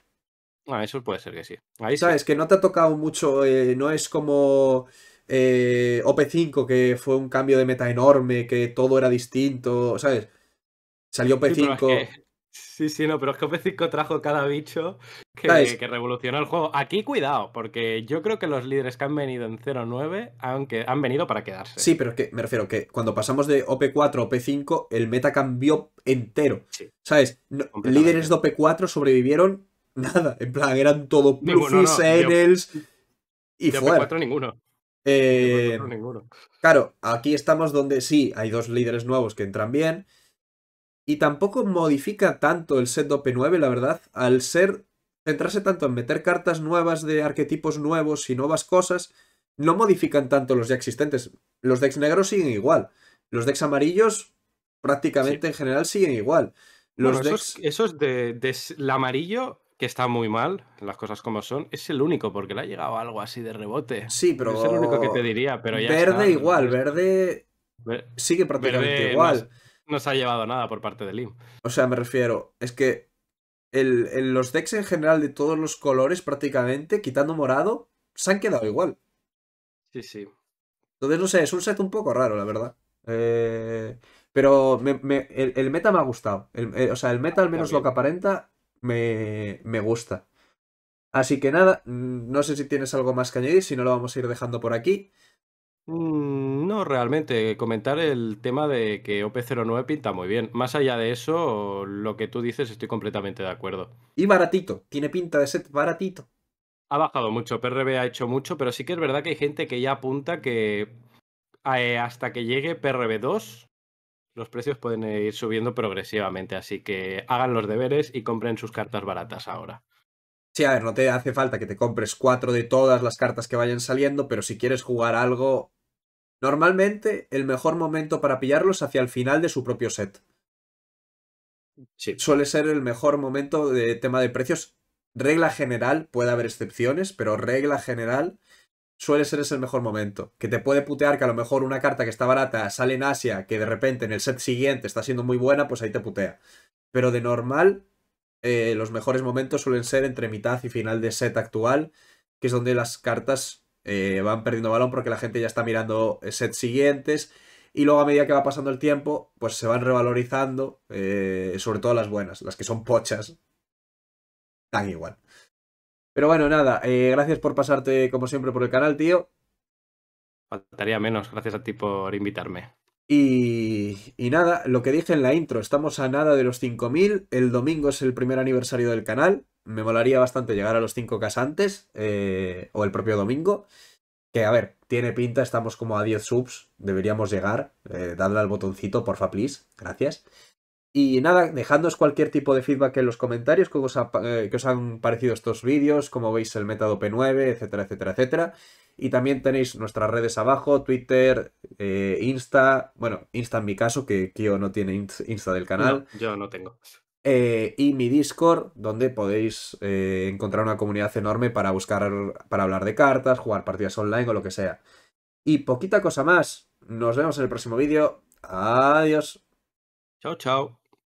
Speaker 2: Ah, eso puede ser que sí.
Speaker 1: Ahí Sabes, que no te ha tocado mucho, eh, no es como eh, OP5, que fue un cambio de meta enorme, que todo era distinto, ¿sabes? Salió OP5.
Speaker 2: Sí, sí, no, pero es que OP5 trajo cada bicho que, que, revolucionó el juego. Aquí cuidado, porque yo creo que los líderes que han venido en
Speaker 1: 09 han, han venido para quedarse. Sí, pero es que me refiero que cuando pasamos de OP4 a OP5, el meta cambió entero. ¿Sabes? líderes de OP4 sobrevivieron nada. En plan, eran todo Plufis, Enels y ninguno. Eh, OP4 ninguno. Claro, aquí estamos donde sí, hay dos líderes nuevos que entran bien y tampoco modifica tanto el set de OP9, la verdad, al ser centrarse tanto en meter cartas nuevas de arquetipos nuevos y nuevas cosas, no modifican tanto los ya existentes. Los decks negros siguen igual. Los decks amarillos prácticamente en general siguen igual. Los
Speaker 2: decks... de, el amarillo, que está muy mal, las cosas como son, es el único, porque le ha llegado algo así de rebote. Sí, pero... Es el único que te diría, pero Verde igual,
Speaker 1: verde... Sigue prácticamente igual no se ha llevado nada por parte de Lim. O sea, me refiero, es que el, los decks en general de todos los colores prácticamente, quitando morado, se han quedado igual. Sí, sí. Entonces, no sé, es un set un poco raro, la verdad. Eh, pero el, meta me ha gustado. Eh, o sea, el meta, al menos lo que aparenta, me, me gusta. Así que nada, mm, no sé si tienes algo más que añadir, si no lo vamos a ir dejando por aquí.
Speaker 2: Mm, no, realmente, comentar el tema de que OP09 pinta muy bien. Más allá de eso, lo que tú dices estoy completamente de acuerdo. Y
Speaker 1: baratito, tiene pinta de set baratito.
Speaker 2: Ha bajado mucho, PRB ha hecho mucho, pero sí que es verdad que hay gente que ya apunta que eh, hasta que llegue PRB2 los precios pueden ir subiendo progresivamente, así que hagan los deberes y compren sus cartas baratas
Speaker 1: ahora. Sí, a ver, no te hace falta que te compres cuatro de todas las cartas que vayan saliendo, pero si quieres jugar algo, normalmente el mejor momento para pillarlos es hacia el final de su propio set. Sí. Suele ser el mejor momento de tema de precios. Regla general, puede haber excepciones, pero regla general suele ser ese el mejor momento. Que te puede putear que a lo mejor una carta que está barata sale en Asia, que de repente en el set siguiente está siendo muy buena, pues ahí te putea. Pero de normal, eh, los mejores momentos suelen ser entre mitad y final de set actual, que es donde las cartas eh, van perdiendo balón porque la gente ya está mirando eh, sets siguientes. Y luego a medida que va pasando el tiempo, pues se van revalorizando, sobre todo las buenas, las que son pochas. tan igual. Pero bueno, nada, gracias por pasarte como siempre por el canal, tío.
Speaker 2: Faltaría menos, gracias a ti por invitarme.
Speaker 1: Y, nada, lo que dije en la intro, estamos a nada de los 5.000, el domingo es el primer aniversario del canal, me molaría bastante llegar a los 5K antes, eh, o el propio domingo, que a ver, tiene pinta, estamos como a 10 subs, deberíamos llegar, eh, dadle al botoncito, porfa, please, gracias. Y nada, dejadnos cualquier tipo de feedback en los comentarios, que os, eh, os han parecido estos vídeos, como veis el método P9, etcétera, etcétera, etcétera. Y también tenéis nuestras redes abajo, Twitter, eh, Insta, bueno, Insta en mi caso, que Kio no tiene Insta del canal. yo no tengo. Eh, y mi Discord, donde podéis eh, encontrar una comunidad enorme para buscar, para hablar de cartas, jugar partidas online o lo que sea. Y poquita cosa más. Nos vemos en el próximo vídeo. Adiós. Chao, chao.